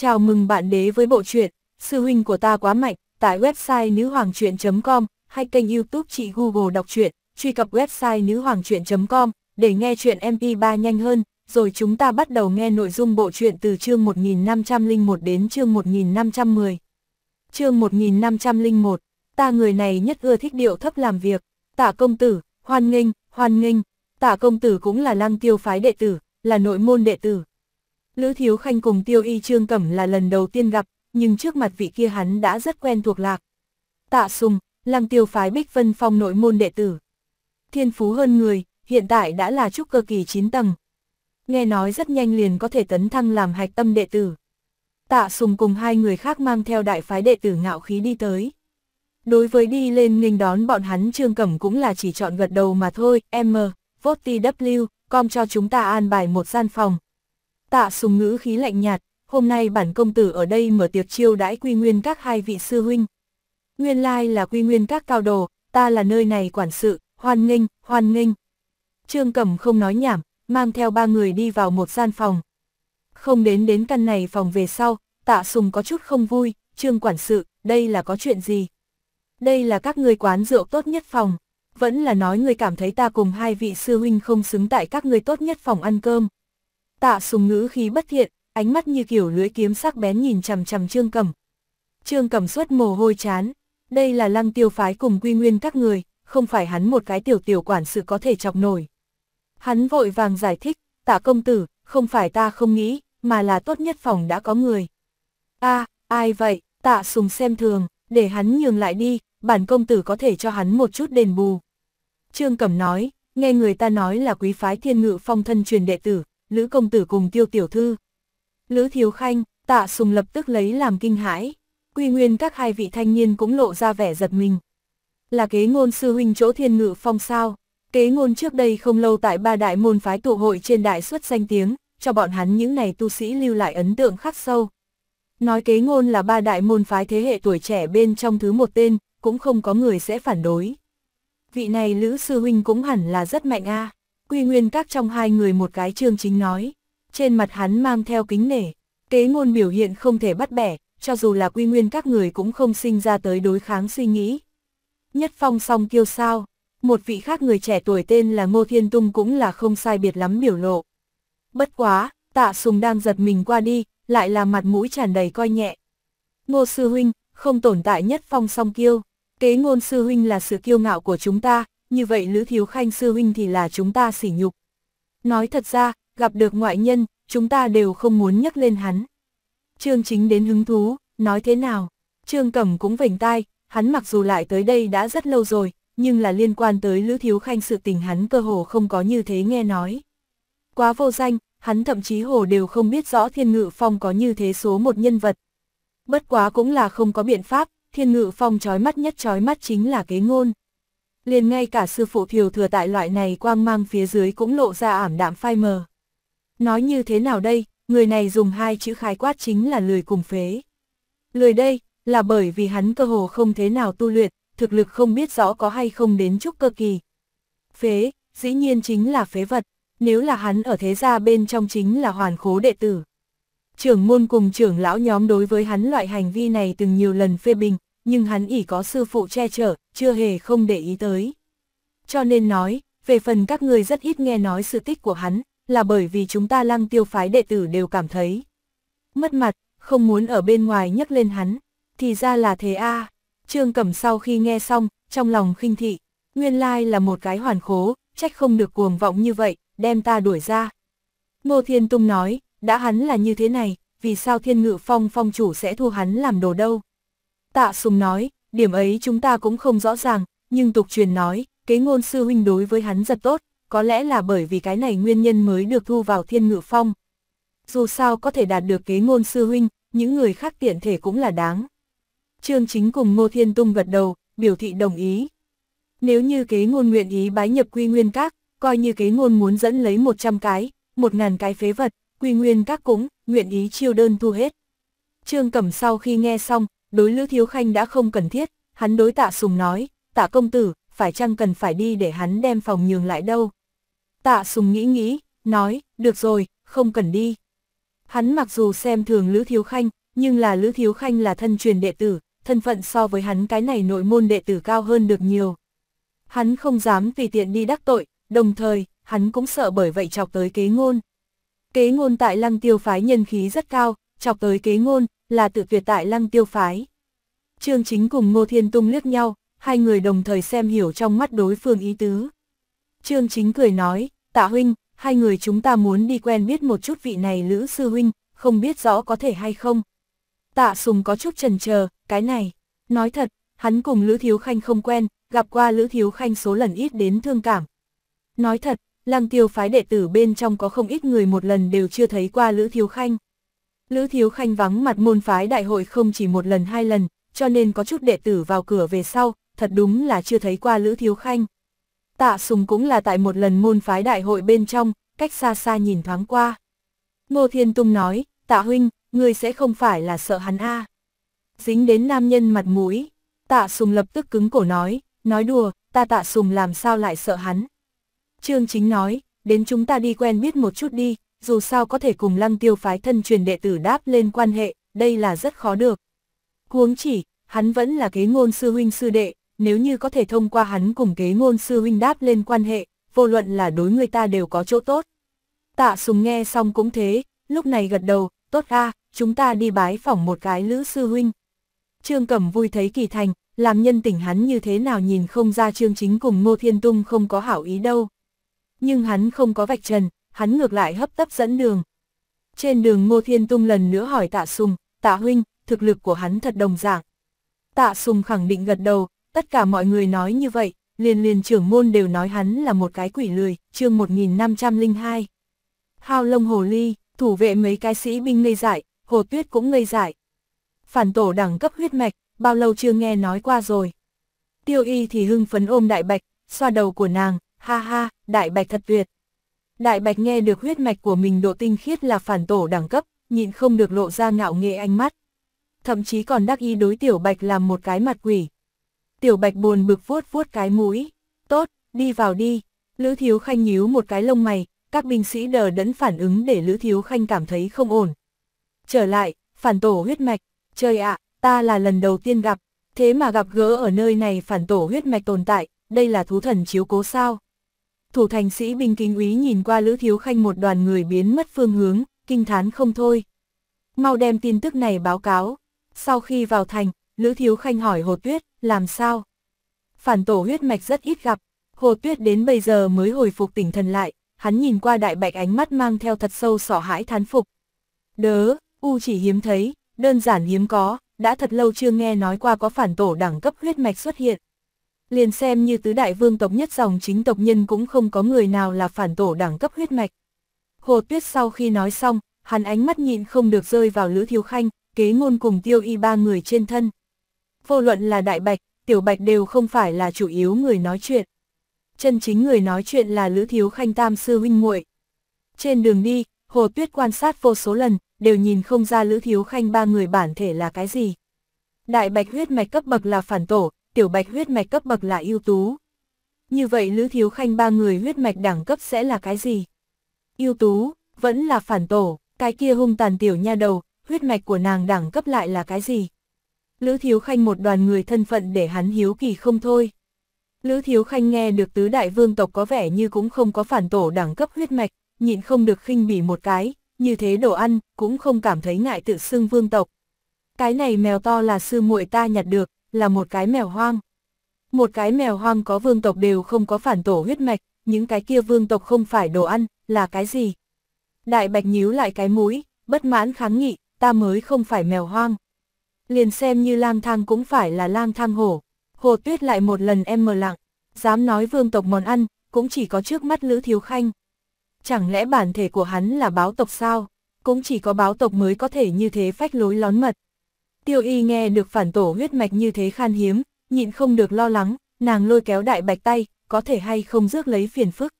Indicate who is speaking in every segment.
Speaker 1: Chào mừng bạn đế với bộ truyện, sư huynh của ta quá mạnh, tại website nữ hay kênh youtube chị Google đọc truyện, truy cập website nữ com để nghe truyện MP3 nhanh hơn, rồi chúng ta bắt đầu nghe nội dung bộ truyện từ chương 1501 đến chương 1510. Chương 1501, ta người này nhất ưa thích điệu thấp làm việc, tạ công tử, hoan nghênh, hoan nghênh, tạ công tử cũng là lăng tiêu phái đệ tử, là nội môn đệ tử, Lữ Thiếu Khanh cùng Tiêu Y Trương Cẩm là lần đầu tiên gặp, nhưng trước mặt vị kia hắn đã rất quen thuộc lạc. Tạ Sùng, làm tiêu phái Bích Vân Phong nội môn đệ tử. Thiên phú hơn người, hiện tại đã là trúc cơ kỳ 9 tầng. Nghe nói rất nhanh liền có thể tấn thăng làm hạch tâm đệ tử. Tạ Sùng cùng hai người khác mang theo đại phái đệ tử ngạo khí đi tới. Đối với đi lên nghênh đón bọn hắn Trương Cẩm cũng là chỉ chọn gật đầu mà thôi, M. mờ, vốt com cho chúng ta an bài một gian phòng, Tạ sùng ngữ khí lạnh nhạt, hôm nay bản công tử ở đây mở tiệc chiêu đãi quy nguyên các hai vị sư huynh. Nguyên lai là quy nguyên các cao đồ, ta là nơi này quản sự, hoan nghênh, hoan nghênh. Trương Cẩm không nói nhảm, mang theo ba người đi vào một gian phòng. Không đến đến căn này phòng về sau, tạ sùng có chút không vui, trương quản sự, đây là có chuyện gì? Đây là các người quán rượu tốt nhất phòng, vẫn là nói người cảm thấy ta cùng hai vị sư huynh không xứng tại các người tốt nhất phòng ăn cơm. Tạ sùng ngữ khí bất thiện, ánh mắt như kiểu lưỡi kiếm sắc bén nhìn chằm chằm Trương Cẩm. Trương Cẩm suốt mồ hôi chán, đây là lăng tiêu phái cùng quy nguyên các người, không phải hắn một cái tiểu tiểu quản sự có thể chọc nổi. Hắn vội vàng giải thích, tạ công tử, không phải ta không nghĩ, mà là tốt nhất phòng đã có người. a ai vậy, tạ sùng xem thường, để hắn nhường lại đi, bản công tử có thể cho hắn một chút đền bù. Trương Cẩm nói, nghe người ta nói là quý phái thiên ngự phong thân truyền đệ tử, Lữ công tử cùng tiêu tiểu thư. Lữ thiếu khanh, tạ sùng lập tức lấy làm kinh hãi. Quy nguyên các hai vị thanh niên cũng lộ ra vẻ giật mình. Là kế ngôn sư huynh chỗ thiên ngự phong sao. Kế ngôn trước đây không lâu tại ba đại môn phái tụ hội trên đại xuất danh tiếng, cho bọn hắn những này tu sĩ lưu lại ấn tượng khắc sâu. Nói kế ngôn là ba đại môn phái thế hệ tuổi trẻ bên trong thứ một tên, cũng không có người sẽ phản đối. Vị này Lữ Sư Huynh cũng hẳn là rất mạnh a à. Quy Nguyên Các trong hai người một cái trương chính nói, trên mặt hắn mang theo kính nể, kế ngôn biểu hiện không thể bắt bẻ, cho dù là quy nguyên các người cũng không sinh ra tới đối kháng suy nghĩ. Nhất phong song kiêu sao, một vị khác người trẻ tuổi tên là Ngô Thiên Tung cũng là không sai biệt lắm biểu lộ. Bất quá, tạ sùng đang giật mình qua đi, lại là mặt mũi tràn đầy coi nhẹ. Ngô Sư Huynh, không tồn tại nhất phong song kiêu, kế ngôn Sư Huynh là sự kiêu ngạo của chúng ta, như vậy Lữ Thiếu Khanh sư huynh thì là chúng ta sỉ nhục. Nói thật ra, gặp được ngoại nhân, chúng ta đều không muốn nhắc lên hắn. Trương Chính đến hứng thú, nói thế nào? Trương Cẩm cũng vểnh tai, hắn mặc dù lại tới đây đã rất lâu rồi, nhưng là liên quan tới Lữ Thiếu Khanh sự tình hắn cơ hồ không có như thế nghe nói. Quá vô danh, hắn thậm chí hồ đều không biết rõ Thiên Ngự Phong có như thế số một nhân vật. Bất quá cũng là không có biện pháp, Thiên Ngự Phong trói mắt nhất trói mắt chính là kế ngôn liền ngay cả sư phụ thiều thừa tại loại này quang mang phía dưới cũng lộ ra ảm đạm phai mờ. Nói như thế nào đây, người này dùng hai chữ khái quát chính là lười cùng phế. Lười đây, là bởi vì hắn cơ hồ không thế nào tu luyện, thực lực không biết rõ có hay không đến chút cơ kỳ. Phế, dĩ nhiên chính là phế vật, nếu là hắn ở thế gia bên trong chính là hoàn khố đệ tử. Trưởng môn cùng trưởng lão nhóm đối với hắn loại hành vi này từng nhiều lần phê bình, nhưng hắn ỉ có sư phụ che chở, chưa hề không để ý tới. Cho nên nói, về phần các người rất ít nghe nói sự tích của hắn, là bởi vì chúng ta lăng tiêu phái đệ tử đều cảm thấy mất mặt, không muốn ở bên ngoài nhắc lên hắn, thì ra là thế a Trương Cẩm sau khi nghe xong, trong lòng khinh thị, nguyên lai là một cái hoàn khố, trách không được cuồng vọng như vậy, đem ta đuổi ra. Ngô Thiên Tung nói, đã hắn là như thế này, vì sao thiên ngự phong phong chủ sẽ thu hắn làm đồ đâu? Tạ Sùng nói, điểm ấy chúng ta cũng không rõ ràng, nhưng tục truyền nói, kế ngôn sư huynh đối với hắn rất tốt, có lẽ là bởi vì cái này nguyên nhân mới được thu vào thiên ngự phong. Dù sao có thể đạt được kế ngôn sư huynh, những người khác tiện thể cũng là đáng. Trương Chính cùng Ngô Thiên Tung gật đầu, biểu thị đồng ý. Nếu như kế ngôn nguyện ý bái nhập quy nguyên các, coi như kế ngôn muốn dẫn lấy 100 cái, 1.000 cái phế vật, quy nguyên các cũng, nguyện ý chiêu đơn thu hết. Trương Cẩm sau khi nghe xong, đối Lữ Thiếu Khanh đã không cần thiết, hắn đối tạ sùng nói, tạ công tử, phải chăng cần phải đi để hắn đem phòng nhường lại đâu. Tạ sùng nghĩ nghĩ, nói, được rồi, không cần đi. Hắn mặc dù xem thường Lữ Thiếu Khanh, nhưng là Lữ Thiếu Khanh là thân truyền đệ tử, thân phận so với hắn cái này nội môn đệ tử cao hơn được nhiều. Hắn không dám tùy tiện đi đắc tội, đồng thời, hắn cũng sợ bởi vậy chọc tới kế ngôn. Kế ngôn tại lăng tiêu phái nhân khí rất cao, chọc tới kế ngôn, là tự việt tại lăng tiêu phái. Trương Chính cùng Ngô Thiên Tung liếc nhau, hai người đồng thời xem hiểu trong mắt đối phương ý tứ. Trương Chính cười nói, tạ huynh, hai người chúng ta muốn đi quen biết một chút vị này Lữ Sư Huynh, không biết rõ có thể hay không. Tạ Sùng có chút trần chờ cái này. Nói thật, hắn cùng Lữ Thiếu Khanh không quen, gặp qua Lữ Thiếu Khanh số lần ít đến thương cảm. Nói thật, lăng tiêu phái đệ tử bên trong có không ít người một lần đều chưa thấy qua Lữ Thiếu Khanh. Lữ Thiếu Khanh vắng mặt môn phái đại hội không chỉ một lần hai lần, cho nên có chút đệ tử vào cửa về sau, thật đúng là chưa thấy qua Lữ Thiếu Khanh. Tạ Sùng cũng là tại một lần môn phái đại hội bên trong, cách xa xa nhìn thoáng qua. Ngô Thiên Tung nói, Tạ Huynh, ngươi sẽ không phải là sợ hắn a Dính đến nam nhân mặt mũi, Tạ Sùng lập tức cứng cổ nói, nói đùa, ta Tạ Sùng làm sao lại sợ hắn. Trương Chính nói, đến chúng ta đi quen biết một chút đi, dù sao có thể cùng lăng tiêu phái thân truyền đệ tử đáp lên quan hệ, đây là rất khó được. Huống chỉ, hắn vẫn là kế ngôn sư huynh sư đệ, nếu như có thể thông qua hắn cùng kế ngôn sư huynh đáp lên quan hệ, vô luận là đối người ta đều có chỗ tốt. Tạ sùng nghe xong cũng thế, lúc này gật đầu, tốt ra chúng ta đi bái phỏng một cái lữ sư huynh. Trương Cẩm vui thấy kỳ thành, làm nhân tỉnh hắn như thế nào nhìn không ra Trương Chính cùng Ngô Thiên Tung không có hảo ý đâu. Nhưng hắn không có vạch trần, hắn ngược lại hấp tấp dẫn đường. Trên đường Ngô Thiên Tung lần nữa hỏi tạ sùng, tạ huynh, thực lực của hắn thật đồng dạng. Tạ sùng khẳng định gật đầu, tất cả mọi người nói như vậy, liền liền trưởng môn đều nói hắn là một cái quỷ lười, chương 1502. Hao lông hồ ly, thủ vệ mấy cái sĩ binh ngây dại, hồ tuyết cũng ngây dại. Phản tổ đẳng cấp huyết mạch, bao lâu chưa nghe nói qua rồi. Tiêu y thì hưng phấn ôm đại bạch, xoa đầu của nàng, ha ha, đại bạch thật tuyệt. Đại Bạch nghe được huyết mạch của mình độ tinh khiết là phản tổ đẳng cấp, nhịn không được lộ ra ngạo nghệ ánh mắt. Thậm chí còn đắc ý đối Tiểu Bạch làm một cái mặt quỷ. Tiểu Bạch buồn bực vuốt vuốt cái mũi. Tốt, đi vào đi. Lữ Thiếu Khanh nhíu một cái lông mày, các binh sĩ đờ đẫn phản ứng để Lữ Thiếu Khanh cảm thấy không ổn. Trở lại, phản tổ huyết mạch. Trời ạ, ta là lần đầu tiên gặp, thế mà gặp gỡ ở nơi này phản tổ huyết mạch tồn tại, đây là thú thần chiếu cố sao? thủ thành sĩ binh kinh úy nhìn qua Lữ Thiếu Khanh một đoàn người biến mất phương hướng, kinh thán không thôi. Mau đem tin tức này báo cáo. Sau khi vào thành, Lữ Thiếu Khanh hỏi Hồ Tuyết, làm sao? Phản tổ huyết mạch rất ít gặp, Hồ Tuyết đến bây giờ mới hồi phục tỉnh thần lại, hắn nhìn qua đại bạch ánh mắt mang theo thật sâu sỏ hãi thán phục. Đớ, U chỉ hiếm thấy, đơn giản hiếm có, đã thật lâu chưa nghe nói qua có phản tổ đẳng cấp huyết mạch xuất hiện liền xem như tứ đại vương tộc nhất dòng chính tộc nhân cũng không có người nào là phản tổ đẳng cấp huyết mạch. Hồ Tuyết sau khi nói xong, hắn ánh mắt nhịn không được rơi vào Lữ Thiếu Khanh, kế ngôn cùng tiêu y ba người trên thân. Vô luận là Đại Bạch, Tiểu Bạch đều không phải là chủ yếu người nói chuyện. Chân chính người nói chuyện là Lữ Thiếu Khanh Tam Sư Huynh muội Trên đường đi, Hồ Tuyết quan sát vô số lần, đều nhìn không ra Lữ Thiếu Khanh ba người bản thể là cái gì. Đại Bạch huyết mạch cấp bậc là phản tổ, tiểu bạch huyết mạch cấp bậc là ưu tú. Như vậy Lữ Thiếu Khanh ba người huyết mạch đẳng cấp sẽ là cái gì? Ưu tú, vẫn là phản tổ, cái kia hung tàn tiểu nha đầu, huyết mạch của nàng đẳng cấp lại là cái gì? Lữ Thiếu Khanh một đoàn người thân phận để hắn hiếu kỳ không thôi. Lữ Thiếu Khanh nghe được tứ đại vương tộc có vẻ như cũng không có phản tổ đẳng cấp huyết mạch, nhịn không được khinh bỉ một cái, như thế đồ ăn, cũng không cảm thấy ngại tự xưng vương tộc. Cái này mèo to là sư muội ta nhặt được, là một cái mèo hoang. Một cái mèo hoang có vương tộc đều không có phản tổ huyết mạch, những cái kia vương tộc không phải đồ ăn, là cái gì? Đại bạch nhíu lại cái mũi, bất mãn kháng nghị, ta mới không phải mèo hoang. Liền xem như lang thang cũng phải là lang thang hổ. Hồ tuyết lại một lần em mờ lặng, dám nói vương tộc món ăn, cũng chỉ có trước mắt Lữ Thiếu Khanh. Chẳng lẽ bản thể của hắn là báo tộc sao? Cũng chỉ có báo tộc mới có thể như thế phách lối lón mật. Tiêu y nghe được phản tổ huyết mạch như thế khan hiếm, nhịn không được lo lắng, nàng lôi kéo đại bạch tay, có thể hay không rước lấy phiền phức.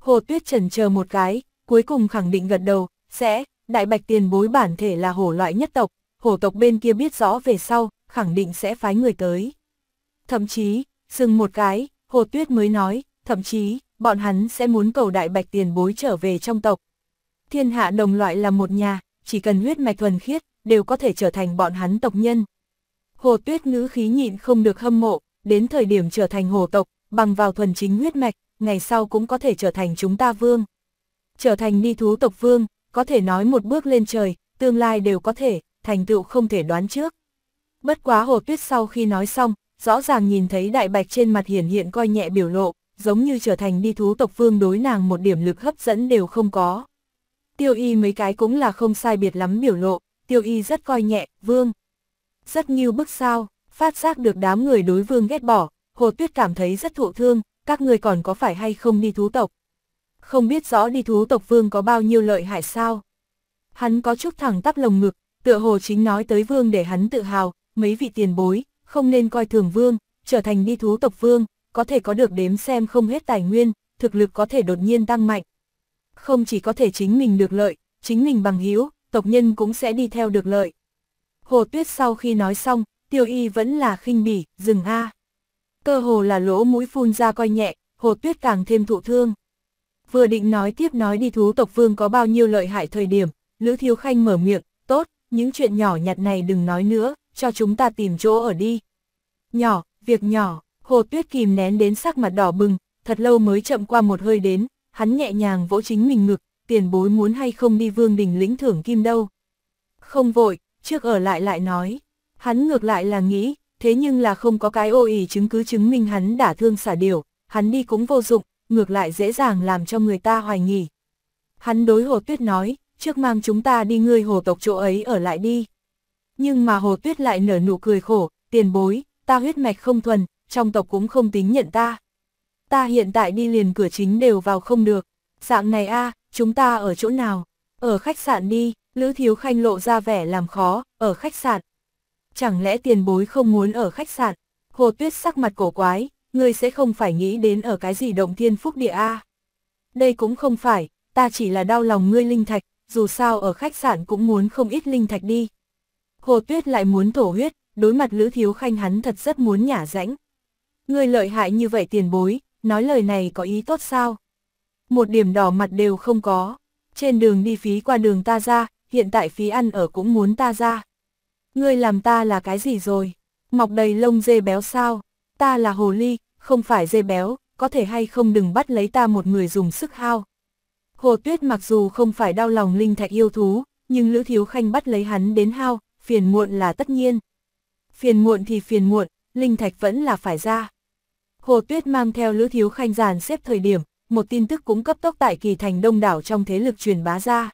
Speaker 1: Hồ tuyết trần chờ một cái, cuối cùng khẳng định gật đầu, sẽ, đại bạch tiền bối bản thể là hổ loại nhất tộc, hổ tộc bên kia biết rõ về sau, khẳng định sẽ phái người tới. Thậm chí, dừng một cái, hồ tuyết mới nói, thậm chí, bọn hắn sẽ muốn cầu đại bạch tiền bối trở về trong tộc. Thiên hạ đồng loại là một nhà, chỉ cần huyết mạch thuần khiết, đều có thể trở thành bọn hắn tộc nhân. Hồ Tuyết ngữ khí nhịn không được hâm mộ, đến thời điểm trở thành hồ tộc, bằng vào thuần chính huyết mạch, ngày sau cũng có thể trở thành chúng ta vương. Trở thành ni thú tộc vương, có thể nói một bước lên trời, tương lai đều có thể, thành tựu không thể đoán trước. Bất quá Hồ Tuyết sau khi nói xong, rõ ràng nhìn thấy đại bạch trên mặt hiển hiện coi nhẹ biểu lộ, giống như trở thành đi thú tộc vương đối nàng một điểm lực hấp dẫn đều không có. Tiêu y mấy cái cũng là không sai biệt lắm biểu lộ, tiêu y rất coi nhẹ, vương. Rất nghiêu bức sao, phát giác được đám người đối vương ghét bỏ, hồ tuyết cảm thấy rất thụ thương, các người còn có phải hay không đi thú tộc. Không biết rõ đi thú tộc vương có bao nhiêu lợi hại sao. Hắn có chút thẳng tắp lồng ngực, tựa hồ chính nói tới vương để hắn tự hào, mấy vị tiền bối, không nên coi thường vương, trở thành đi thú tộc vương, có thể có được đếm xem không hết tài nguyên, thực lực có thể đột nhiên tăng mạnh. Không chỉ có thể chính mình được lợi, chính mình bằng hữu tộc nhân cũng sẽ đi theo được lợi. Hồ Tuyết sau khi nói xong, tiêu y vẫn là khinh bỉ, dừng a. Cơ hồ là lỗ mũi phun ra coi nhẹ, Hồ Tuyết càng thêm thụ thương. Vừa định nói tiếp nói đi thú tộc vương có bao nhiêu lợi hại thời điểm, Lữ Thiếu Khanh mở miệng, tốt, những chuyện nhỏ nhặt này đừng nói nữa, cho chúng ta tìm chỗ ở đi. Nhỏ, việc nhỏ, Hồ Tuyết kìm nén đến sắc mặt đỏ bừng, thật lâu mới chậm qua một hơi đến, hắn nhẹ nhàng vỗ chính mình ngực, tiền bối muốn hay không đi vương đình lĩnh thưởng kim đâu. Không vội, trước ở lại lại nói. Hắn ngược lại là nghĩ, thế nhưng là không có cái ô ỉ chứng cứ chứng minh hắn đã thương xả điều, hắn đi cũng vô dụng, ngược lại dễ dàng làm cho người ta hoài nghỉ. Hắn đối Hồ Tuyết nói, trước mang chúng ta đi ngươi hồ tộc chỗ ấy ở lại đi. Nhưng mà Hồ Tuyết lại nở nụ cười khổ, tiền bối, ta huyết mạch không thuần, trong tộc cũng không tính nhận ta. Ta hiện tại đi liền cửa chính đều vào không được. Dạng này a chúng ta ở chỗ nào? Ở khách sạn đi, Lữ Thiếu Khanh lộ ra vẻ làm khó, ở khách sạn. Chẳng lẽ tiền bối không muốn ở khách sạn? Hồ Tuyết sắc mặt cổ quái, ngươi sẽ không phải nghĩ đến ở cái gì động thiên phúc địa a Đây cũng không phải, ta chỉ là đau lòng ngươi linh thạch, dù sao ở khách sạn cũng muốn không ít linh thạch đi. Hồ Tuyết lại muốn thổ huyết, đối mặt Lữ Thiếu Khanh hắn thật rất muốn nhả rãnh. Ngươi lợi hại như vậy tiền bối, nói lời này có ý tốt sao? một điểm đỏ mặt đều không có. Trên đường đi phí qua đường ta ra, hiện tại phí ăn ở cũng muốn ta ra. Ngươi làm ta là cái gì rồi? Mọc đầy lông dê béo sao? Ta là hồ ly, không phải dê béo, có thể hay không đừng bắt lấy ta một người dùng sức hao. Hồ Tuyết mặc dù không phải đau lòng linh thạch yêu thú, nhưng Lữ Thiếu Khanh bắt lấy hắn đến hao, phiền muộn là tất nhiên. Phiền muộn thì phiền muộn, linh thạch vẫn là phải ra. Hồ Tuyết mang theo Lữ Thiếu Khanh giàn xếp thời điểm, một tin tức cũng cấp tốc tại kỳ thành đông đảo trong thế lực truyền bá ra.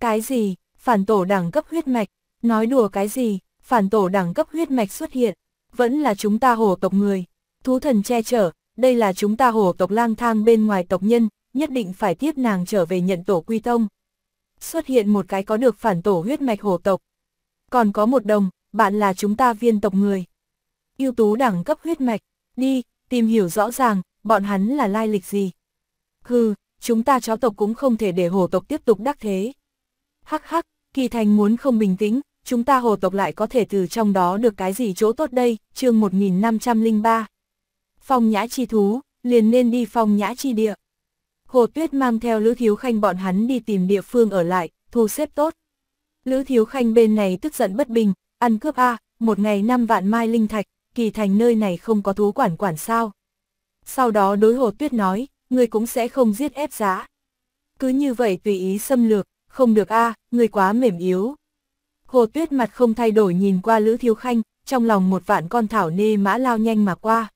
Speaker 1: Cái gì, phản tổ đẳng cấp huyết mạch, nói đùa cái gì, phản tổ đẳng cấp huyết mạch xuất hiện, vẫn là chúng ta hổ tộc người, thú thần che chở, đây là chúng ta hổ tộc lang thang bên ngoài tộc nhân, nhất định phải tiếp nàng trở về nhận tổ quy tông. Xuất hiện một cái có được phản tổ huyết mạch hổ tộc. Còn có một đồng, bạn là chúng ta viên tộc người. ưu tú đẳng cấp huyết mạch, đi, tìm hiểu rõ ràng, bọn hắn là lai lịch gì. Hừ, chúng ta chó tộc cũng không thể để hồ tộc tiếp tục đắc thế. Hắc hắc, kỳ thành muốn không bình tĩnh, chúng ta hồ tộc lại có thể từ trong đó được cái gì chỗ tốt đây, chương 1503. Phong nhã chi thú, liền nên đi phong nhã chi địa. Hồ Tuyết mang theo Lữ Thiếu Khanh bọn hắn đi tìm địa phương ở lại, thu xếp tốt. Lữ Thiếu Khanh bên này tức giận bất bình, ăn cướp A, một ngày năm vạn mai linh thạch, kỳ thành nơi này không có thú quản quản sao. Sau đó đối Hồ Tuyết nói, ngươi cũng sẽ không giết ép giá. Cứ như vậy tùy ý xâm lược, không được a à, ngươi quá mềm yếu. Hồ Tuyết mặt không thay đổi nhìn qua Lữ Thiếu Khanh, trong lòng một vạn con thảo nê mã lao nhanh mà qua.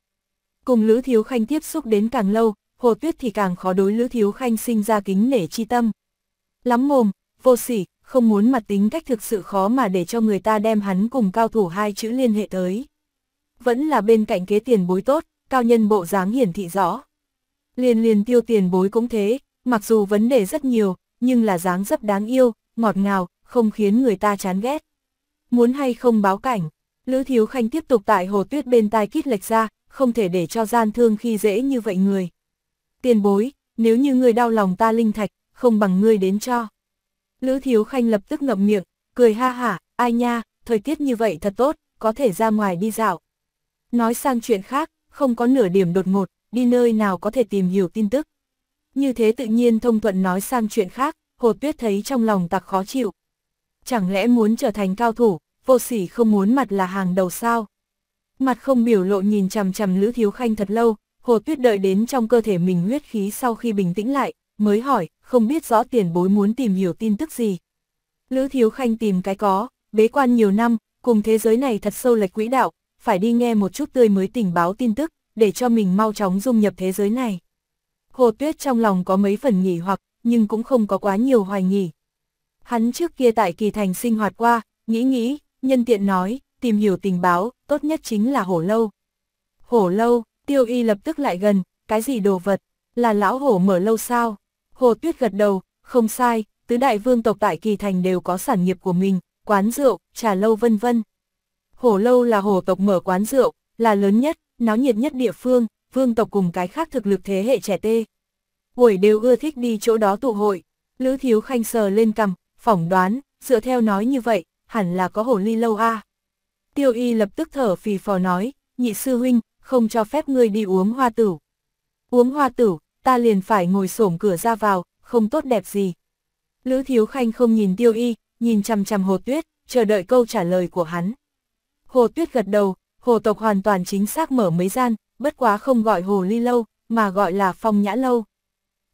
Speaker 1: Cùng Lữ Thiếu Khanh tiếp xúc đến càng lâu, Hồ Tuyết thì càng khó đối Lữ Thiếu Khanh sinh ra kính nể chi tâm. Lắm mồm, vô sỉ, không muốn mặt tính cách thực sự khó mà để cho người ta đem hắn cùng cao thủ hai chữ liên hệ tới. Vẫn là bên cạnh kế tiền bối tốt, cao nhân bộ dáng hiển thị rõ liền liền tiêu tiền bối cũng thế, mặc dù vấn đề rất nhiều, nhưng là dáng dấp đáng yêu, ngọt ngào, không khiến người ta chán ghét. Muốn hay không báo cảnh, Lữ Thiếu Khanh tiếp tục tại hồ tuyết bên tai kít lệch ra, không thể để cho gian thương khi dễ như vậy người. Tiền bối, nếu như người đau lòng ta linh thạch, không bằng ngươi đến cho. Lữ Thiếu Khanh lập tức ngậm miệng, cười ha hả, ai nha, thời tiết như vậy thật tốt, có thể ra ngoài đi dạo. Nói sang chuyện khác, không có nửa điểm đột ngột, đi nơi nào có thể tìm hiểu tin tức. Như thế tự nhiên thông thuận nói sang chuyện khác, Hồ Tuyết thấy trong lòng tặc khó chịu. Chẳng lẽ muốn trở thành cao thủ, vô sỉ không muốn mặt là hàng đầu sao? Mặt không biểu lộ nhìn chằm chằm Lữ Thiếu Khanh thật lâu, Hồ Tuyết đợi đến trong cơ thể mình huyết khí sau khi bình tĩnh lại, mới hỏi, không biết rõ tiền bối muốn tìm hiểu tin tức gì. Lữ Thiếu Khanh tìm cái có, bế quan nhiều năm, cùng thế giới này thật sâu lệch quỹ đạo, phải đi nghe một chút tươi mới tình báo tin tức, để cho mình mau chóng dung nhập thế giới này. Hồ Tuyết trong lòng có mấy phần nghỉ hoặc, nhưng cũng không có quá nhiều hoài nghỉ. Hắn trước kia tại kỳ thành sinh hoạt qua, nghĩ nghĩ, nhân tiện nói, tìm hiểu tình báo, tốt nhất chính là hổ lâu. Hổ lâu, tiêu y lập tức lại gần, cái gì đồ vật, là lão hổ mở lâu sao? Hồ Tuyết gật đầu, không sai, tứ đại vương tộc tại kỳ thành đều có sản nghiệp của mình, quán rượu, trà lâu vân vân. Hổ lâu là hổ tộc mở quán rượu, là lớn nhất, náo nhiệt nhất địa phương, vương tộc cùng cái khác thực lực thế hệ trẻ tê. Buổi đều ưa thích đi chỗ đó tụ hội, Lữ Thiếu Khanh sờ lên cầm, phỏng đoán, dựa theo nói như vậy, hẳn là có hồ ly lâu a. À. Tiêu y lập tức thở phì phò nói, nhị sư huynh, không cho phép ngươi đi uống hoa tử. Uống hoa tử, ta liền phải ngồi xổm cửa ra vào, không tốt đẹp gì. Lữ Thiếu Khanh không nhìn tiêu y, nhìn chằm chằm hồ tuyết, chờ đợi câu trả lời của hắn. Hồ tuyết gật đầu, hồ tộc hoàn toàn chính xác mở mấy gian, bất quá không gọi hồ ly lâu, mà gọi là phong nhã lâu.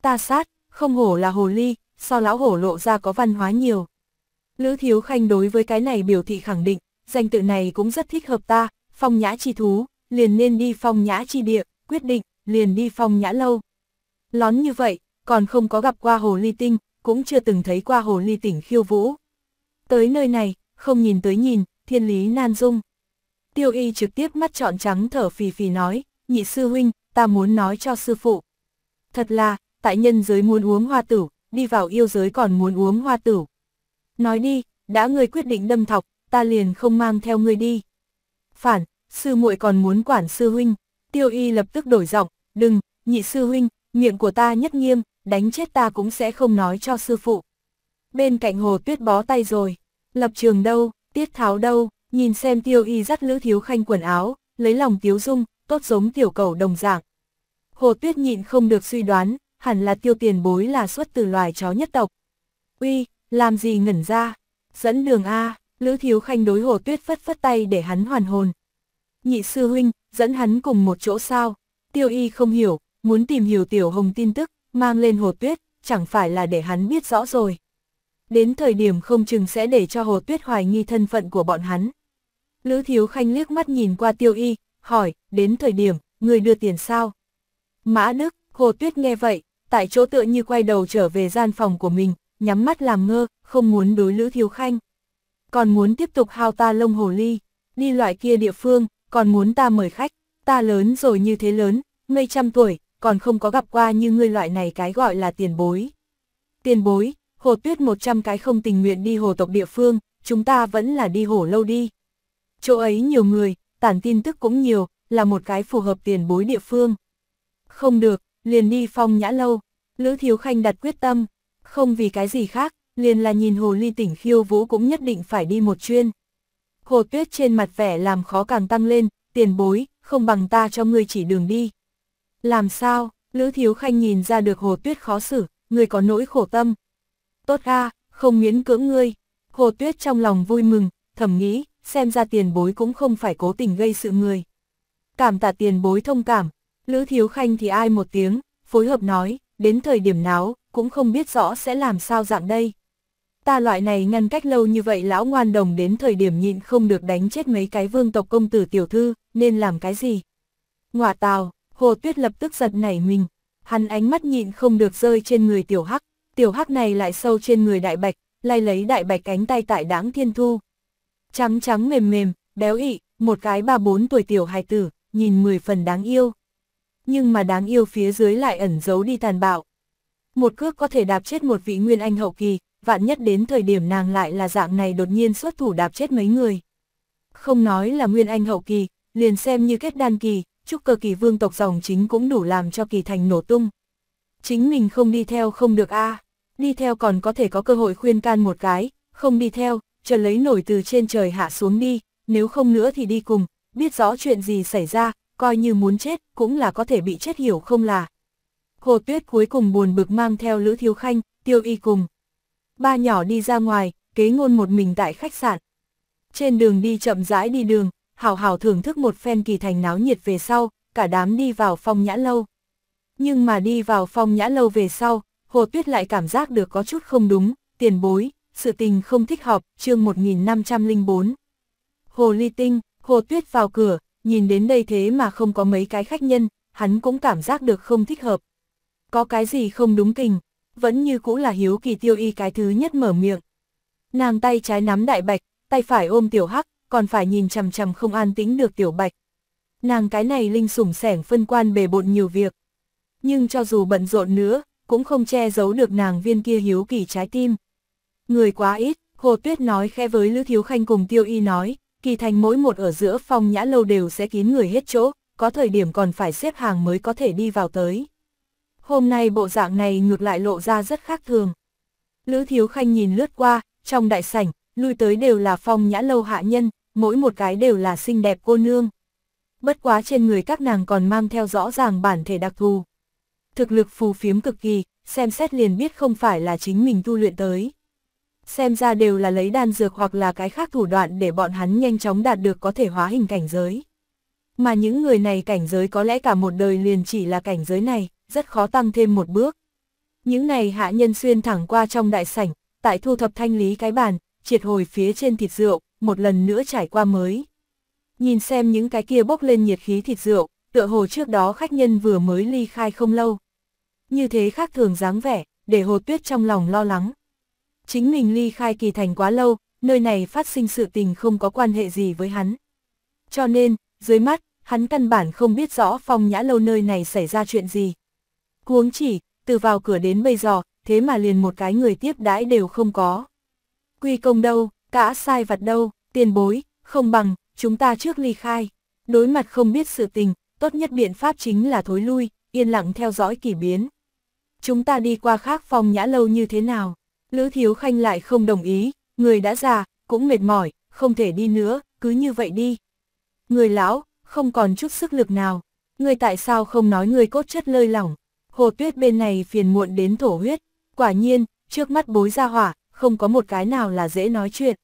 Speaker 1: Ta sát, không hổ là hồ ly, so lão hổ lộ ra có văn hóa nhiều. Lữ Thiếu Khanh đối với cái này biểu thị khẳng định, danh tự này cũng rất thích hợp ta, phong nhã chi thú, liền nên đi phong nhã chi địa, quyết định, liền đi phong nhã lâu. Lón như vậy, còn không có gặp qua hồ ly tinh, cũng chưa từng thấy qua hồ ly tỉnh khiêu vũ. Tới nơi này, không nhìn tới nhìn, thiên lý nan dung. Tiêu y trực tiếp mắt trọn trắng thở phì phì nói, nhị sư huynh, ta muốn nói cho sư phụ. Thật là, tại nhân giới muốn uống hoa tử, đi vào yêu giới còn muốn uống hoa tử. Nói đi, đã người quyết định đâm thọc, ta liền không mang theo người đi. Phản, sư muội còn muốn quản sư huynh, tiêu y lập tức đổi giọng, đừng, nhị sư huynh, miệng của ta nhất nghiêm, đánh chết ta cũng sẽ không nói cho sư phụ. Bên cạnh hồ tuyết bó tay rồi, lập trường đâu, tiết tháo đâu, nhìn xem tiêu y dắt lữ thiếu khanh quần áo, lấy lòng tiếu dung, tốt giống tiểu cầu đồng dạng. Hồ tuyết nhịn không được suy đoán, hẳn là tiêu tiền bối là xuất từ loài chó nhất tộc. Uy, làm gì ngẩn ra, dẫn đường A, lữ thiếu khanh đối hồ tuyết phất phất tay để hắn hoàn hồn. Nhị sư huynh, dẫn hắn cùng một chỗ sao, tiêu y không hiểu, muốn tìm hiểu tiểu hồng tin tức, mang lên hồ tuyết, chẳng phải là để hắn biết rõ rồi. Đến thời điểm không chừng sẽ để cho hồ tuyết hoài nghi thân phận của bọn hắn. Lữ Thiếu Khanh liếc mắt nhìn qua tiêu y, hỏi, đến thời điểm, người đưa tiền sao? Mã Đức, Hồ Tuyết nghe vậy, tại chỗ tựa như quay đầu trở về gian phòng của mình, nhắm mắt làm ngơ, không muốn đối Lữ Thiếu Khanh. Còn muốn tiếp tục hao ta lông hồ ly, đi loại kia địa phương, còn muốn ta mời khách, ta lớn rồi như thế lớn, ngây trăm tuổi, còn không có gặp qua như ngươi loại này cái gọi là tiền bối. Tiền bối, hồ tuyết 100 cái không tình nguyện đi hồ tộc địa phương, chúng ta vẫn là đi hồ lâu đi chỗ ấy nhiều người, tản tin tức cũng nhiều, là một cái phù hợp tiền bối địa phương. Không được, liền đi phong nhã lâu, Lữ Thiếu Khanh đặt quyết tâm, không vì cái gì khác, liền là nhìn hồ ly tỉnh khiêu vũ cũng nhất định phải đi một chuyên. Hồ tuyết trên mặt vẻ làm khó càng tăng lên, tiền bối, không bằng ta cho ngươi chỉ đường đi. Làm sao, Lữ Thiếu Khanh nhìn ra được hồ tuyết khó xử, ngươi có nỗi khổ tâm. Tốt ga, không miễn cưỡng ngươi. Hồ tuyết trong lòng vui mừng, thầm nghĩ, xem ra tiền bối cũng không phải cố tình gây sự người. Cảm tạ tiền bối thông cảm, Lữ Thiếu Khanh thì ai một tiếng, phối hợp nói, đến thời điểm nào, cũng không biết rõ sẽ làm sao dạng đây. Ta loại này ngăn cách lâu như vậy lão ngoan đồng đến thời điểm nhịn không được đánh chết mấy cái vương tộc công tử tiểu thư, nên làm cái gì? Ngoà tào, Hồ Tuyết lập tức giật nảy mình, hắn ánh mắt nhịn không được rơi trên người tiểu hắc, tiểu hắc này lại sâu trên người đại bạch, lay lấy đại bạch cánh tay tại đáng thiên thu, trắng trắng mềm mềm, béo ị, một cái ba bốn tuổi tiểu hài tử, nhìn mười phần đáng yêu. Nhưng mà đáng yêu phía dưới lại ẩn giấu đi tàn bạo. Một cước có thể đạp chết một vị nguyên anh hậu kỳ, vạn nhất đến thời điểm nàng lại là dạng này đột nhiên xuất thủ đạp chết mấy người. Không nói là nguyên anh hậu kỳ, liền xem như kết đan kỳ, chúc cơ kỳ vương tộc dòng chính cũng đủ làm cho kỳ thành nổ tung. Chính mình không đi theo không được a à. đi theo còn có thể có cơ hội khuyên can một cái, không đi theo, chờ lấy nổi từ trên trời hạ xuống đi, nếu không nữa thì đi cùng, biết rõ chuyện gì xảy ra, coi như muốn chết, cũng là có thể bị chết hiểu không là. Hồ Tuyết cuối cùng buồn bực mang theo Lữ Thiếu Khanh, Tiêu Y cùng. Ba nhỏ đi ra ngoài, kế ngôn một mình tại khách sạn. Trên đường đi chậm rãi đi đường, hào hào thưởng thức một phen kỳ thành náo nhiệt về sau, cả đám đi vào phòng nhã lâu. Nhưng mà đi vào phòng nhã lâu về sau, Hồ Tuyết lại cảm giác được có chút không đúng, tiền bối, sự tình không thích hợp, chương 1504. Hồ Ly Tinh, Hồ Tuyết vào cửa, nhìn đến đây thế mà không có mấy cái khách nhân, hắn cũng cảm giác được không thích hợp. Có cái gì không đúng kình, vẫn như cũ là hiếu kỳ tiêu y cái thứ nhất mở miệng. Nàng tay trái nắm đại bạch, tay phải ôm tiểu hắc, còn phải nhìn chằm chằm không an tĩnh được tiểu bạch. Nàng cái này linh sủng sẻng phân quan bề bộn nhiều việc. Nhưng cho dù bận rộn nữa, cũng không che giấu được nàng viên kia hiếu kỳ trái tim. Người quá ít, Hồ Tuyết nói khe với Lữ Thiếu Khanh cùng Tiêu Y nói, kỳ thành mỗi một ở giữa phòng nhã lâu đều sẽ kín người hết chỗ, có thời điểm còn phải xếp hàng mới có thể đi vào tới. Hôm nay bộ dạng này ngược lại lộ ra rất khác thường. Lữ Thiếu Khanh nhìn lướt qua, trong đại sảnh, lui tới đều là phong nhã lâu hạ nhân, mỗi một cái đều là xinh đẹp cô nương. Bất quá trên người các nàng còn mang theo rõ ràng bản thể đặc thù. Thực lực phù phiếm cực kỳ, xem xét liền biết không phải là chính mình tu luyện tới xem ra đều là lấy đan dược hoặc là cái khác thủ đoạn để bọn hắn nhanh chóng đạt được có thể hóa hình cảnh giới. Mà những người này cảnh giới có lẽ cả một đời liền chỉ là cảnh giới này, rất khó tăng thêm một bước. Những này hạ nhân xuyên thẳng qua trong đại sảnh, tại thu thập thanh lý cái bàn, triệt hồi phía trên thịt rượu, một lần nữa trải qua mới. Nhìn xem những cái kia bốc lên nhiệt khí thịt rượu, tựa hồ trước đó khách nhân vừa mới ly khai không lâu. Như thế khác thường dáng vẻ, để hồ tuyết trong lòng lo lắng chính mình ly khai kỳ thành quá lâu, nơi này phát sinh sự tình không có quan hệ gì với hắn. Cho nên, dưới mắt, hắn căn bản không biết rõ phong nhã lâu nơi này xảy ra chuyện gì. Cuống chỉ, từ vào cửa đến bây giờ, thế mà liền một cái người tiếp đãi đều không có. Quy công đâu, cả sai vặt đâu, tiền bối, không bằng, chúng ta trước ly khai. Đối mặt không biết sự tình, tốt nhất biện pháp chính là thối lui, yên lặng theo dõi kỷ biến. Chúng ta đi qua khác phong nhã lâu như thế nào? Lữ Thiếu Khanh lại không đồng ý, người đã già, cũng mệt mỏi, không thể đi nữa, cứ như vậy đi. Người lão, không còn chút sức lực nào, người tại sao không nói người cốt chất lơi lỏng, hồ tuyết bên này phiền muộn đến thổ huyết, quả nhiên, trước mắt bối ra hỏa, không có một cái nào là dễ nói chuyện.